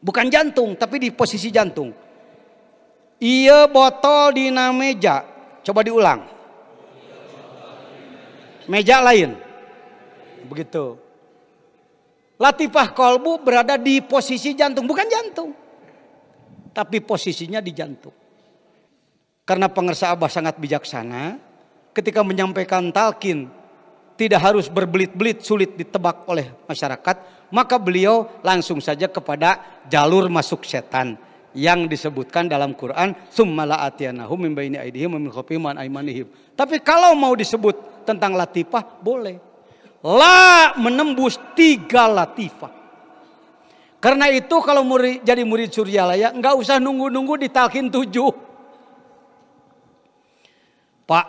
Bukan jantung tapi di posisi jantung. Iya botol di meja. Coba diulang meja lain. Begitu. Latifah kolbu berada di posisi jantung, bukan jantung. Tapi posisinya di jantung. Karena pengersa Abah sangat bijaksana, ketika menyampaikan talkin tidak harus berbelit-belit sulit ditebak oleh masyarakat, maka beliau langsung saja kepada jalur masuk setan yang disebutkan dalam Quran min baini aidihim min Tapi kalau mau disebut tentang latifah boleh. La menembus tiga latifah. Karena itu kalau murid, jadi murid Suryalaya nggak usah nunggu-nunggu di tujuh. Pak,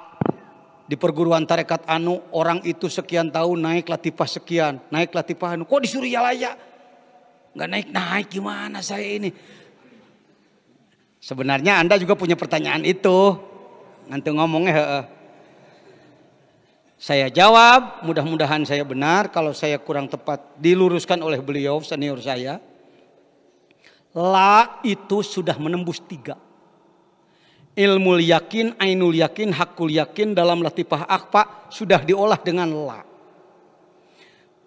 di perguruan tarekat anu orang itu sekian tahun naik latifah sekian, naik latifah anu. Kok di Suryalaya? Nggak naik-naik gimana saya ini? Sebenarnya Anda juga punya pertanyaan itu. Nanti ngomongnya saya jawab, mudah-mudahan saya benar. Kalau saya kurang tepat, diluruskan oleh beliau, senior saya. La itu sudah menembus tiga. Ilmu yakin, ainul yakin, hakul yakin dalam latifah akfa sudah diolah dengan la.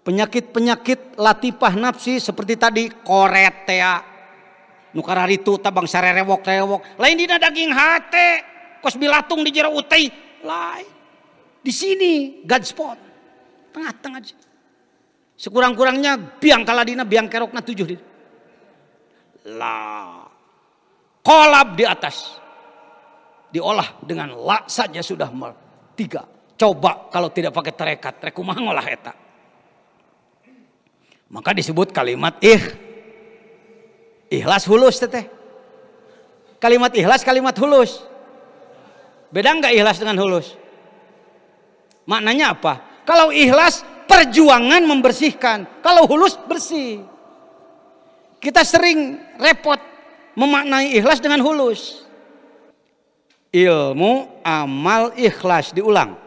Penyakit-penyakit latifah nafsi seperti tadi koretea. nukarar itu tabang sarerewok-rewok. Lain dina daging hati. Kos bilatung di jero utai. Lain di sini God spot. Tengah-tengah Sekurang-kurangnya biang kaladina, biang kerokna tujuh. lah Kolab di atas. Diolah dengan la saja sudah mal. Tiga. Coba kalau tidak pakai terekat. Rekumah ngolah eta. Maka disebut kalimat ih. Ikhlas hulus teteh. Kalimat ikhlas, kalimat hulus. Beda nggak ikhlas dengan hulus? Maknanya apa? Kalau ikhlas perjuangan membersihkan, kalau hulus bersih. Kita sering repot memaknai ikhlas dengan hulus. Ilmu, amal, ikhlas diulang.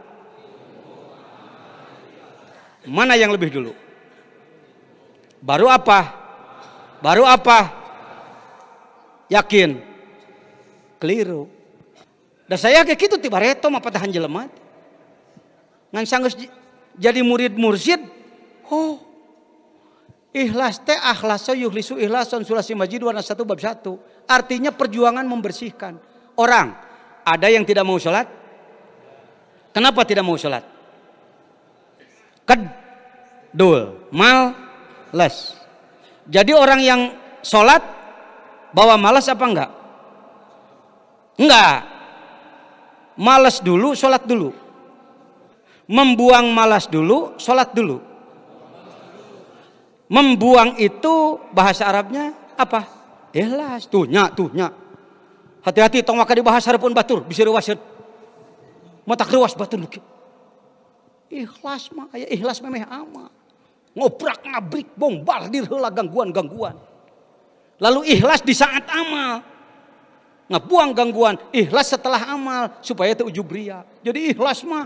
Mana yang lebih dulu? Baru apa? Baru apa? Yakin? Keliru. Dan saya kayak gitu tiba reto mah patahan jelemat ngan sanggup jadi murid mursyid oh ikhlas teh akhlas yuhlisu ikhlason sulasi majid warna satu bab satu artinya perjuangan membersihkan orang ada yang tidak mau sholat kenapa tidak mau sholat kedul kan mal les jadi orang yang sholat bawa malas apa enggak enggak malas dulu sholat dulu Membuang malas dulu, sholat dulu. Membuang itu bahasa Arabnya apa? Ikhlas. Tuh, nyak, tuh, nyak. Hati-hati tong bahasa Arab pun batur, bisa rewasir. Mata keruas batur lukit. Ikhlas mah, aya ikhlas memeh ama. Ngobrak ngabrik bombal dirheula gangguan-gangguan. Lalu ikhlas di saat amal. Ngebuang gangguan, ikhlas setelah amal supaya itu bria. Jadi ikhlas mah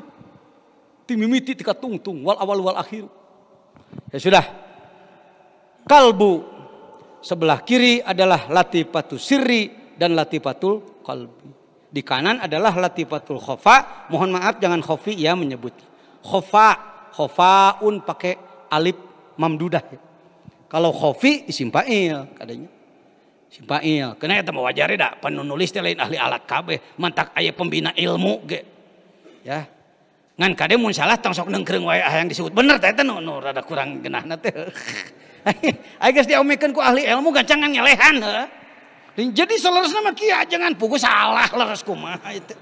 timimiti tika tung-tung, wal awal wal akhir. Ya sudah. Kalbu sebelah kiri adalah latifatul sirri dan latifatul kalbi. Di kanan adalah latifatul khofa. Mohon maaf jangan khofi ya menyebutnya. Khofa, khofaun pakai alif mamdudah. Ya. Kalau khofi isim fa'il kadanya. Isim Kena eta mah wajar da penulis telain lain ahli alat kabeh, mantak ayah pembina ilmu ge. Ya, ngan kade mun salah tong sok nengkring wae ah, yang disebut bener teh teh nu rada kurang genahna teh ai geus diomekeun ku ahli ilmu gancangan ngelehan heuh jadi selesna mah kia jangan puku salah leres kumaha itu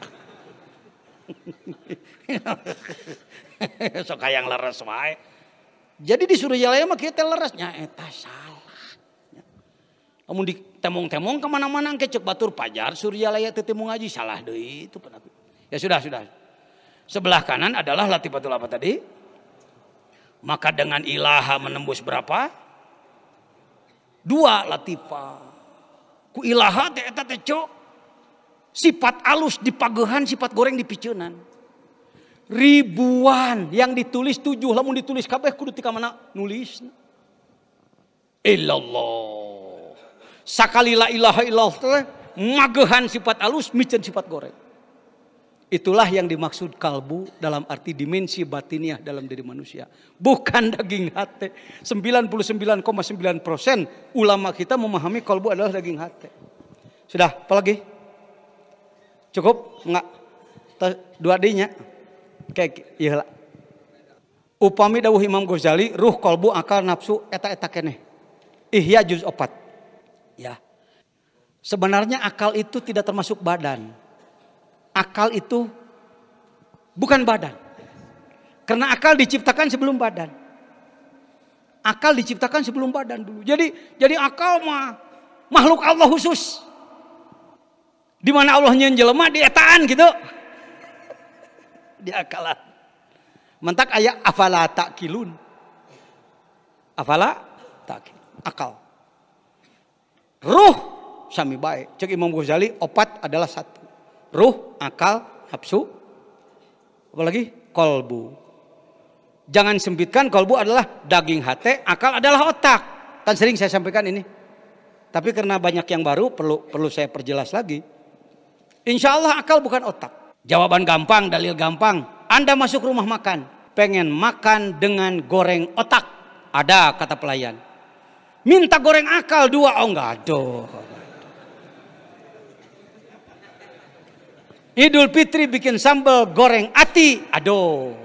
sok yang leres wae jadi di Surjalaya mah kita teh leres nya eta eh, salah amun di temong kemana mana cek batur pajar surya teu temung ngaji salah deui itu ya sudah sudah Sebelah kanan adalah latifatul apa tadi? Maka dengan ilaha menembus berapa? Dua latifa. Ku ilaha te eta Sifat alus di pagehan, sifat goreng di picunan. Ribuan yang ditulis tujuh, lamun ditulis kabeh kudu tika mana nulis. Illallah. Sakali la ilaha illallah magehan sifat alus, micen sifat goreng. Itulah yang dimaksud kalbu dalam arti dimensi batiniah dalam diri manusia. Bukan daging hati. 99,9 persen ulama kita memahami kalbu adalah daging hati. Sudah, apa lagi? Cukup? Enggak? Dua D-nya? Kayak, iya lah. Upami dawuh Imam Ghazali, ruh kalbu akal nafsu eta-eta kene. Ihya juz opat. Ya. Sebenarnya akal itu tidak termasuk badan akal itu bukan badan. Karena akal diciptakan sebelum badan. Akal diciptakan sebelum badan dulu. Jadi jadi akal mah makhluk Allah khusus. Di mana Allah nyenjelma di etaan gitu. Di akalan. Mentak ayat afala kilun. Afala tak Akal. Ruh sami baik. Cek Imam Ghazali opat adalah satu ruh, akal, nafsu, apalagi kolbu. Jangan sempitkan kolbu adalah daging hati, akal adalah otak. Kan sering saya sampaikan ini. Tapi karena banyak yang baru perlu perlu saya perjelas lagi. Insya Allah akal bukan otak. Jawaban gampang, dalil gampang. Anda masuk rumah makan, pengen makan dengan goreng otak. Ada kata pelayan. Minta goreng akal dua, oh enggak aduh. Idul Fitri bikin sambal goreng ati. Aduh.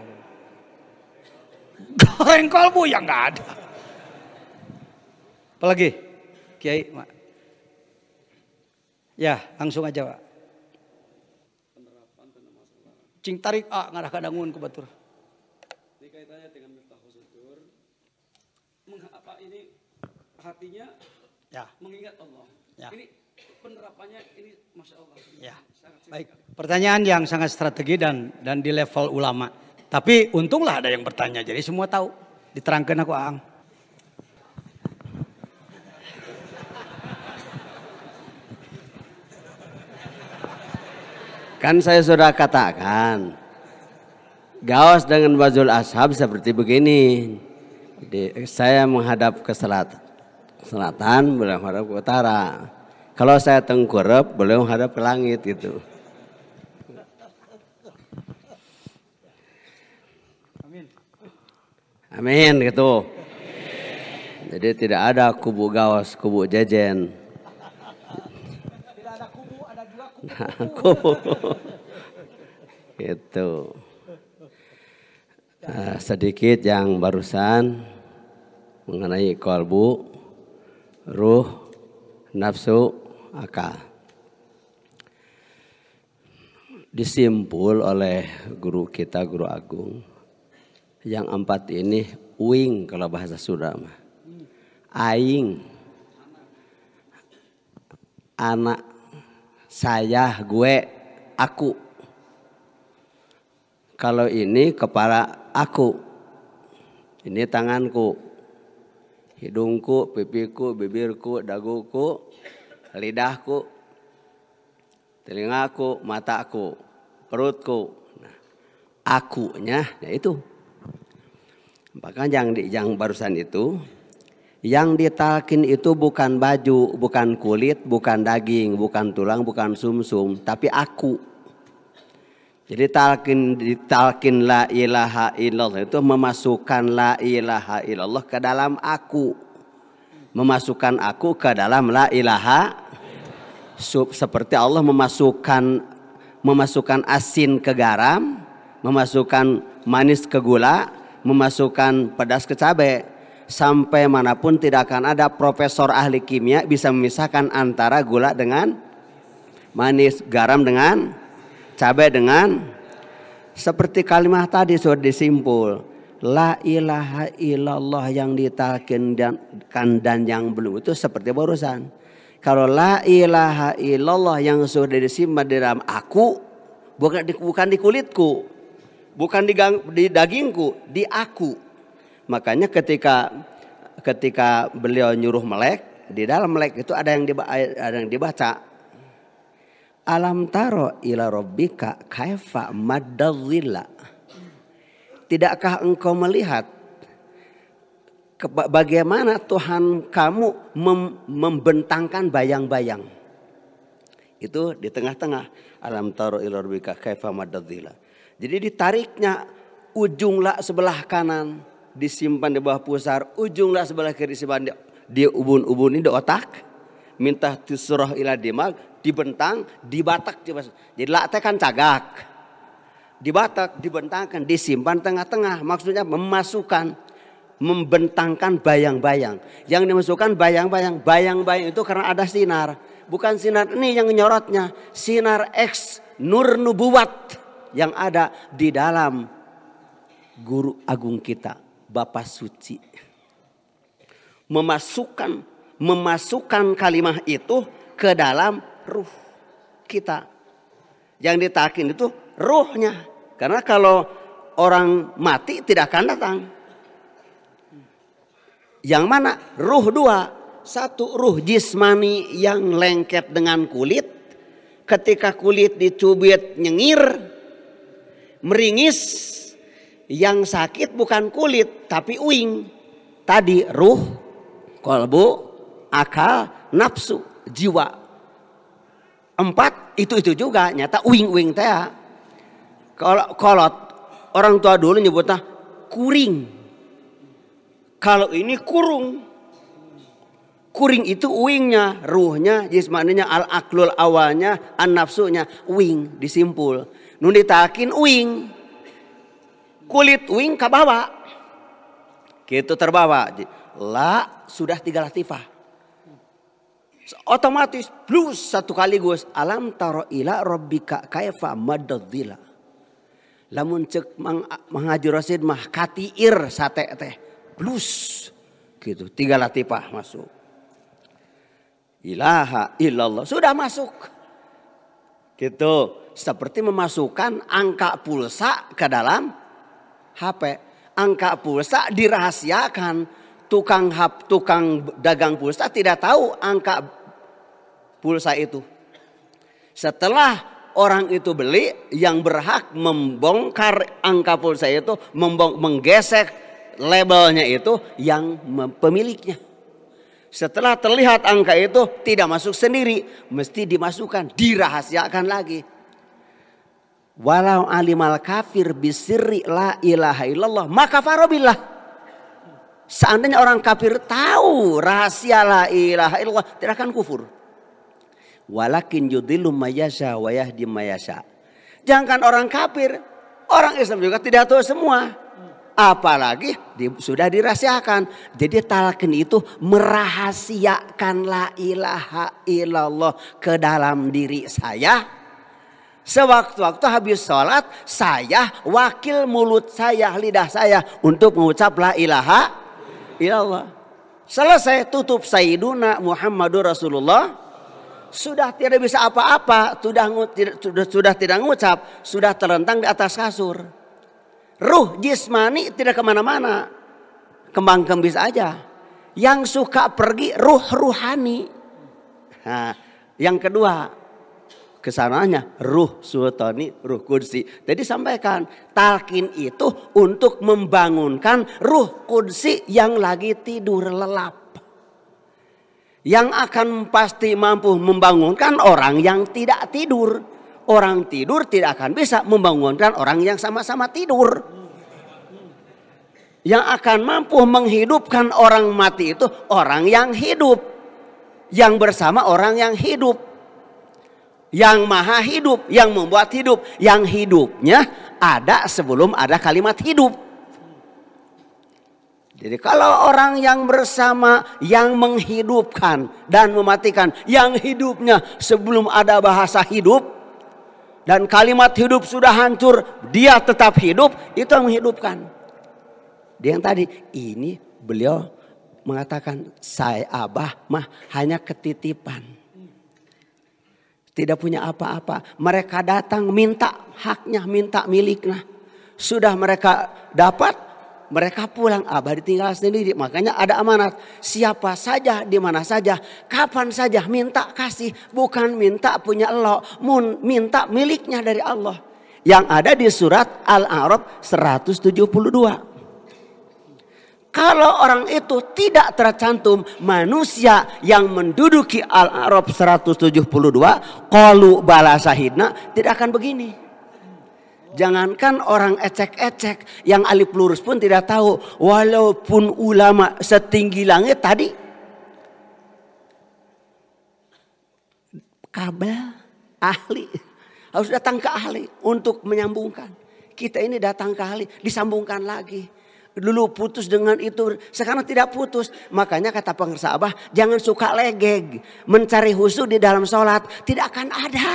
Goreng kolbu yang nggak ada. Apalagi? Kiai, Mak. Ya, langsung aja, Pak. Cing tarik ah ngarah kadangun ke batur. kaitannya dengan miftahul sudur. Mengapa ini hatinya ya. mengingat Allah. Ya. Ini penerapannya ini masya Allah. Ya. Baik. Pertanyaan yang sangat strategi dan dan di level ulama. Tapi untunglah ada yang bertanya, jadi semua tahu. Diterangkan aku Aang. Kan saya sudah katakan, gaos dengan bazul ashab seperti begini. Jadi, saya menghadap ke selatan, selatan beliau menghadap ke utara. Kalau saya tengkurap, beliau menghadap ke langit gitu. Amin gitu. Jadi tidak ada kubu gawas, kubu jajen. Tidak ada kubu, ada dua kubu. Nah, kubu. Gitu. Eh, sedikit yang barusan mengenai kolbu, ruh, nafsu, akal. Disimpul oleh guru kita, guru agung, yang empat ini wing kalau bahasa Sunda mah. Aing. Anak saya, gue, aku. Kalau ini kepala aku. Ini tanganku. Hidungku, pipiku, bibirku, daguku, lidahku, telingaku, mataku, perutku. Nah, akunya, ya itu bahkan yang yang barusan itu yang ditalkin itu bukan baju, bukan kulit, bukan daging, bukan tulang, bukan sumsum, -sum, tapi aku. Jadi talkin ditalkin la ilaha illallah itu memasukkan la ilaha illallah ke dalam aku. Memasukkan aku ke dalam la ilaha seperti Allah memasukkan memasukkan asin ke garam, memasukkan manis ke gula, memasukkan pedas ke cabe sampai manapun tidak akan ada profesor ahli kimia bisa memisahkan antara gula dengan manis, garam dengan cabai dengan seperti kalimat tadi sudah disimpul. La ilaha illallah yang ditalkin dan, kan dan yang belum itu seperti barusan. Kalau la ilaha illallah yang sudah disimpan di dalam aku bukan di, bukan di kulitku, bukan di, gang, di dagingku, di aku. Makanya ketika ketika beliau nyuruh melek, di dalam melek itu ada yang dibaca, ada yang dibaca. Alam taro ila robbika kaifa madadzilla. Tidakkah engkau melihat bagaimana Tuhan kamu mem membentangkan bayang-bayang? Itu di tengah-tengah alam taro ila robbika kaifa madadzilla. Jadi ditariknya ujung lak sebelah kanan disimpan di bawah pusar, ujung lak sebelah kiri disimpan di, di ubun-ubun ini di otak. Minta tisroh ila dimag, dibentang, dibatak. dibatak. Jadi lak kan cagak. Dibatak, dibentangkan, disimpan tengah-tengah. Maksudnya memasukkan membentangkan bayang-bayang. Yang dimasukkan bayang-bayang. Bayang-bayang itu karena ada sinar. Bukan sinar ini yang nyorotnya. Sinar X nur nubuat yang ada di dalam guru agung kita, Bapak Suci. Memasukkan memasukkan kalimat itu ke dalam ruh kita. Yang ditakin itu ruhnya. Karena kalau orang mati tidak akan datang. Yang mana? Ruh dua. Satu ruh jismani yang lengket dengan kulit. Ketika kulit dicubit nyengir meringis. Yang sakit bukan kulit tapi uing. Tadi ruh, kolbu, akal, nafsu, jiwa. Empat itu-itu juga nyata uing-uing teh. Ya. Kalau kolot orang tua dulu nyebutnya kuring. Kalau ini kurung. Kuring itu uingnya, ruhnya, jismaninya, al-aklul awalnya, an-nafsunya, uing. disimpul takin uing kulit uing kabawa gitu terbawa la sudah tiga latifah otomatis plus satu kali gus alam taro ila robbika kaifa madadzila lamun cek mang, mengaji rasid mah katiir sate teh plus gitu tiga latifah masuk ilaha illallah sudah masuk gitu seperti memasukkan angka pulsa ke dalam HP. Angka pulsa dirahasiakan. Tukang hap, tukang dagang pulsa tidak tahu angka pulsa itu. Setelah orang itu beli, yang berhak membongkar angka pulsa itu, membong, menggesek labelnya itu yang pemiliknya. Setelah terlihat angka itu tidak masuk sendiri, mesti dimasukkan, dirahasiakan lagi. Walau alimal kafir bisiri la ilaha illallah maka farobillah. Seandainya orang kafir tahu rahasia la ilaha illallah tidak akan kufur. Walakin yudillu mayasa wa yahdi mayasa. Jangan orang kafir, orang Islam juga tidak tahu semua. Apalagi di, sudah dirahasiakan. Jadi talakin itu merahasiakan la ilaha illallah ke dalam diri saya Sewaktu-waktu habis sholat, saya wakil mulut saya, lidah saya untuk mengucap la ilaha ilallah Selesai tutup Sayyiduna Muhammadur Rasulullah. Sudah tidak bisa apa-apa, sudah, sudah, sudah tidak mengucap, sudah terlentang di atas kasur. Ruh jismani tidak kemana-mana. Kembang kembis aja. Yang suka pergi ruh ruhani. Nah, yang kedua, kesananya ruh sultani, ruh kudsi. Jadi sampaikan, talkin itu untuk membangunkan ruh kudsi yang lagi tidur lelap. Yang akan pasti mampu membangunkan orang yang tidak tidur. Orang tidur tidak akan bisa membangunkan orang yang sama-sama tidur. Yang akan mampu menghidupkan orang mati itu orang yang hidup. Yang bersama orang yang hidup yang maha hidup, yang membuat hidup, yang hidupnya ada sebelum ada kalimat hidup. Jadi kalau orang yang bersama yang menghidupkan dan mematikan, yang hidupnya sebelum ada bahasa hidup dan kalimat hidup sudah hancur, dia tetap hidup, itu yang menghidupkan. Dia yang tadi ini beliau mengatakan saya abah mah hanya ketitipan tidak punya apa-apa. Mereka datang minta haknya, minta miliknya. Sudah mereka dapat, mereka pulang. Abah ditinggal sendiri. Makanya ada amanat. Siapa saja, di mana saja, kapan saja minta kasih. Bukan minta punya Allah. Mun, minta miliknya dari Allah. Yang ada di surat Al-A'raf 172. Kalau orang itu tidak tercantum manusia yang menduduki al arab 172 qalu bala sahidna tidak akan begini. Jangankan orang ecek-ecek yang alif lurus pun tidak tahu walaupun ulama setinggi langit tadi kabel ahli harus datang ke ahli untuk menyambungkan. Kita ini datang ke ahli disambungkan lagi dulu putus dengan itu, sekarang tidak putus. Makanya kata pengersa Abah, jangan suka legeg. Mencari husu di dalam sholat tidak akan ada.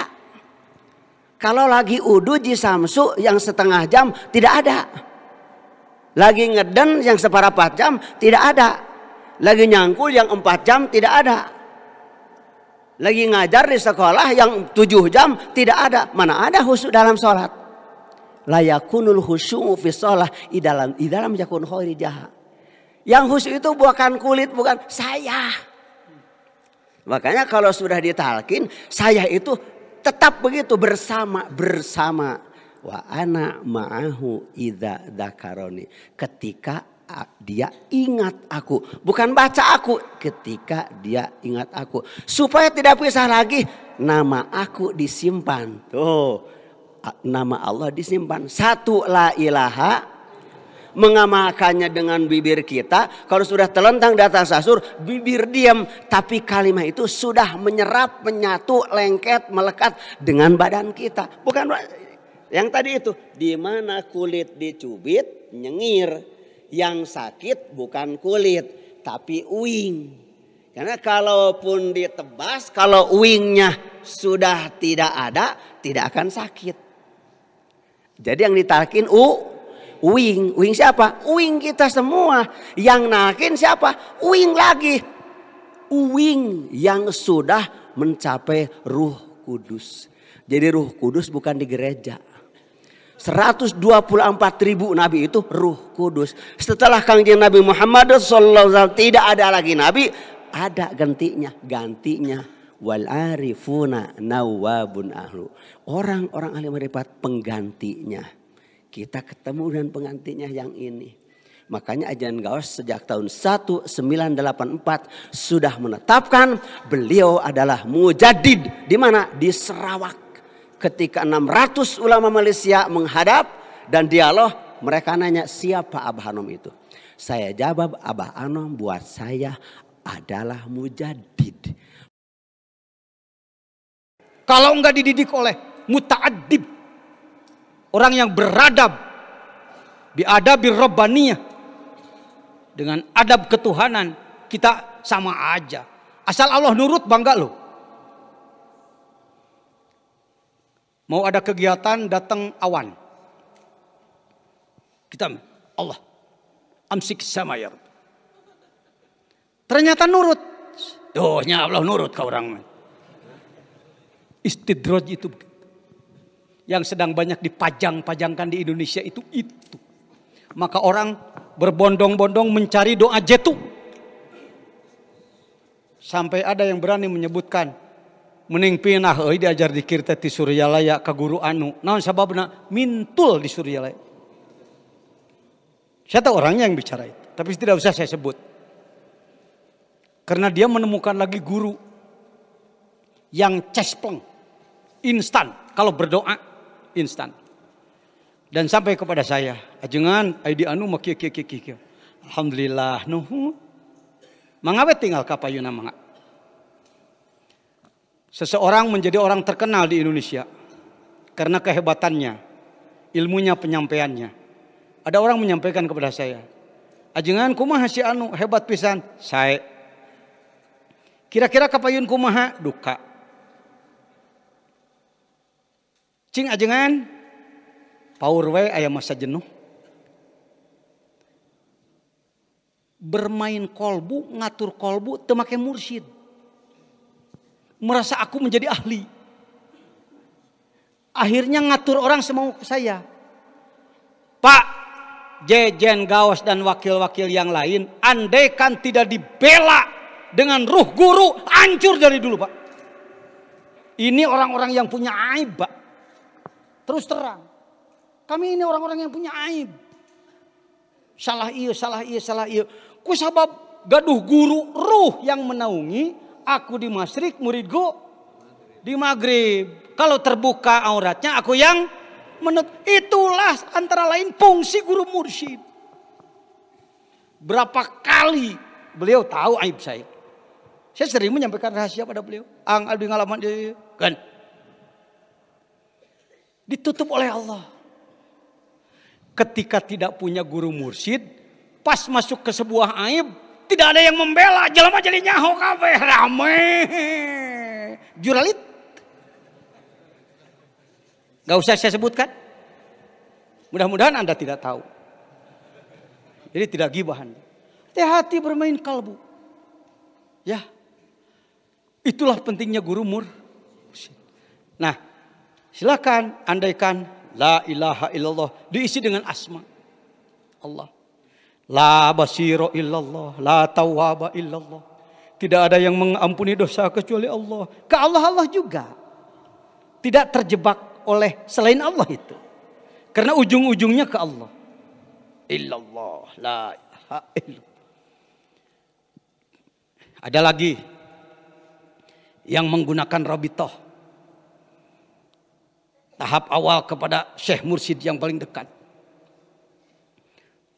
Kalau lagi udu di samsu yang setengah jam tidak ada. Lagi ngeden yang separah empat jam tidak ada. Lagi nyangkul yang empat jam tidak ada. Lagi ngajar di sekolah yang tujuh jam tidak ada. Mana ada husu dalam sholat layakunul khusyu'u fi sholah idalam idalam yakun khairi Yang husu itu bukan kulit, bukan saya. Makanya kalau sudah ditalkin, saya itu tetap begitu bersama bersama wa ana ma'ahu idza dakaroni. Ketika dia ingat aku, bukan baca aku, ketika dia ingat aku, supaya tidak pisah lagi nama aku disimpan. Tuh, nama Allah disimpan. Satu la ilaha mengamalkannya dengan bibir kita. Kalau sudah telentang di atas kasur, bibir diam. Tapi kalimat itu sudah menyerap, menyatu, lengket, melekat dengan badan kita. Bukan yang tadi itu. Di mana kulit dicubit, nyengir. Yang sakit bukan kulit, tapi uing. Karena kalaupun ditebas, kalau uingnya sudah tidak ada, tidak akan sakit. Jadi yang ditalkin u uing, uing siapa? Uing kita semua. Yang nakin siapa? Uing lagi. Uing yang sudah mencapai Ruh Kudus. Jadi Ruh Kudus bukan di gereja. 124 ribu nabi itu ruh kudus. Setelah kangjeng Nabi Muhammad SAW tidak ada lagi nabi. Ada gantinya, gantinya wal arifuna nawabun ahlu. Orang-orang ahli marifat penggantinya. Kita ketemu dengan penggantinya yang ini. Makanya ajaran Gauss sejak tahun 1984 sudah menetapkan beliau adalah mujadid. Di mana? Di Sarawak. Ketika 600 ulama Malaysia menghadap dan dialog mereka nanya siapa Abah Anom itu. Saya jawab Abah Anom buat saya adalah mujadid kalau enggak dididik oleh muta'adib Orang yang beradab. Biadabir rabbaniyah. Dengan adab ketuhanan kita sama aja. Asal Allah nurut bangga loh. Mau ada kegiatan datang awan. Kita Allah amsik ya. Ternyata nurut. Duhnya Allah nurut ke orang. Istidroj itu yang sedang banyak dipajang-pajangkan di Indonesia itu itu. Maka orang berbondong-bondong mencari doa jetu. Sampai ada yang berani menyebutkan mening pinah euy diajar dikir teh di Suryalaya ka guru anu. Naon sababna? Mintul di Suryalaya. Saya tahu orangnya yang bicara itu, tapi tidak usah saya sebut. Karena dia menemukan lagi guru yang cespleng instan. Kalau berdoa instan. Dan sampai kepada saya, ajengan aidi anu makia kia kia kia. Alhamdulillah nuhu. Mengapa tinggal kapayuna manga. Seseorang menjadi orang terkenal di Indonesia karena kehebatannya, ilmunya, penyampaiannya. Ada orang menyampaikan kepada saya, ajengan kumaha si anu hebat pisan saya kira-kira kapayun kumaha duka Cing ajengan ah, power way ayam masa jenuh. Bermain kolbu, ngatur kolbu, temake mursyid. Merasa aku menjadi ahli. Akhirnya ngatur orang semau saya. Pak, Jejen Gaos dan wakil-wakil yang lain, andai kan tidak dibela dengan ruh guru, hancur dari dulu Pak. Ini orang-orang yang punya aib Pak. Terus terang. Kami ini orang-orang yang punya aib. Salah iya, salah iya, salah iya. Ku sabab gaduh guru ruh yang menaungi. Aku di masrik muridku di maghrib. Kalau terbuka auratnya aku yang menut. Itulah antara lain fungsi guru mursyid. Berapa kali beliau tahu aib saya. Saya sering menyampaikan rahasia pada beliau. Ang aldi ngalaman dia iya. kan Ditutup oleh Allah. Ketika tidak punya guru mursyid, pas masuk ke sebuah aib, tidak ada yang membela, jelema jadi nyaho kafe rame. Juralit. Gak usah saya sebutkan. Mudah-mudahan Anda tidak tahu. Jadi tidak gibahan. Hati-hati bermain kalbu. Ya. Itulah pentingnya guru mur. Nah, Silakan andaikan la ilaha illallah diisi dengan asma Allah. La basiro illallah, la tawaba illallah. Tidak ada yang mengampuni dosa kecuali Allah. Ke Allah Allah juga. Tidak terjebak oleh selain Allah itu. Karena ujung-ujungnya ke Allah. Illallah, la ilaha illallah. Ada lagi yang menggunakan rabitoh tahap awal kepada Syekh Mursid yang paling dekat.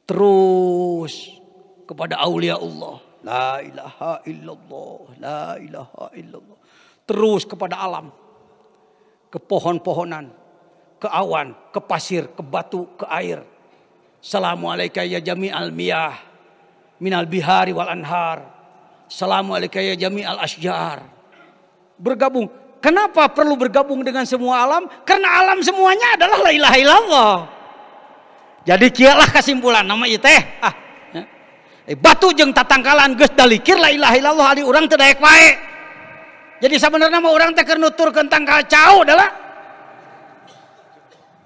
Terus kepada aulia Allah. La ilaha illallah, la ilaha illallah. Terus kepada alam, ke pohon-pohonan, ke awan, ke pasir, ke batu, ke air. Assalamualaikum ya jami'al miyah minal bihari wal anhar. Assalamualaikum ya jami'al asjar. Bergabung Kenapa perlu bergabung dengan semua alam? Karena alam semuanya adalah la ilaha illallah. Jadi kialah kesimpulan nama teh. Ah. Ya. Eh, batu jeng tatangkalan geus dalikir la ilaha illallah ari urang teu daek wae. Jadi sebenarnya mah urang teh keur nuturkeun tangkal kacau adalah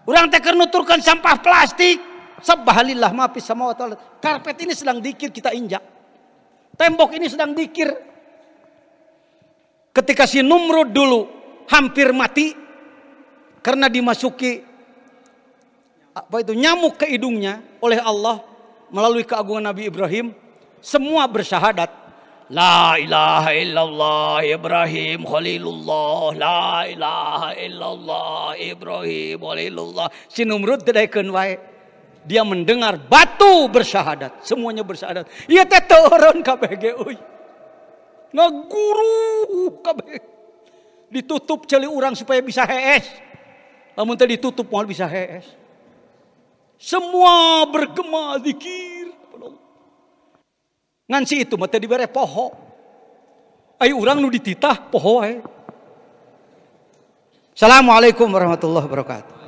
Urang teh keur nuturkeun sampah plastik. Subhanallah ma sama samawati Karpet ini sedang dikir kita injak. Tembok ini sedang dikir Ketika si Numrud dulu hampir mati karena dimasuki apa itu nyamuk ke hidungnya oleh Allah melalui keagungan Nabi Ibrahim semua bersyahadat la ilaha illallah Ibrahim khalilullah la ilaha illallah Ibrahim khalilullah si Numrud tedaikeun wae dia mendengar batu bersyahadat semuanya bersyahadat Iya teh teu urun ka ngaguru kabeh. Ditutup celi orang supaya bisa hees. Namun tadi ditutup mau bisa hees. Semua bergema zikir. Ngan si itu mata dibere poho. Ayo orang nu dititah poho eh. Assalamualaikum warahmatullahi wabarakatuh.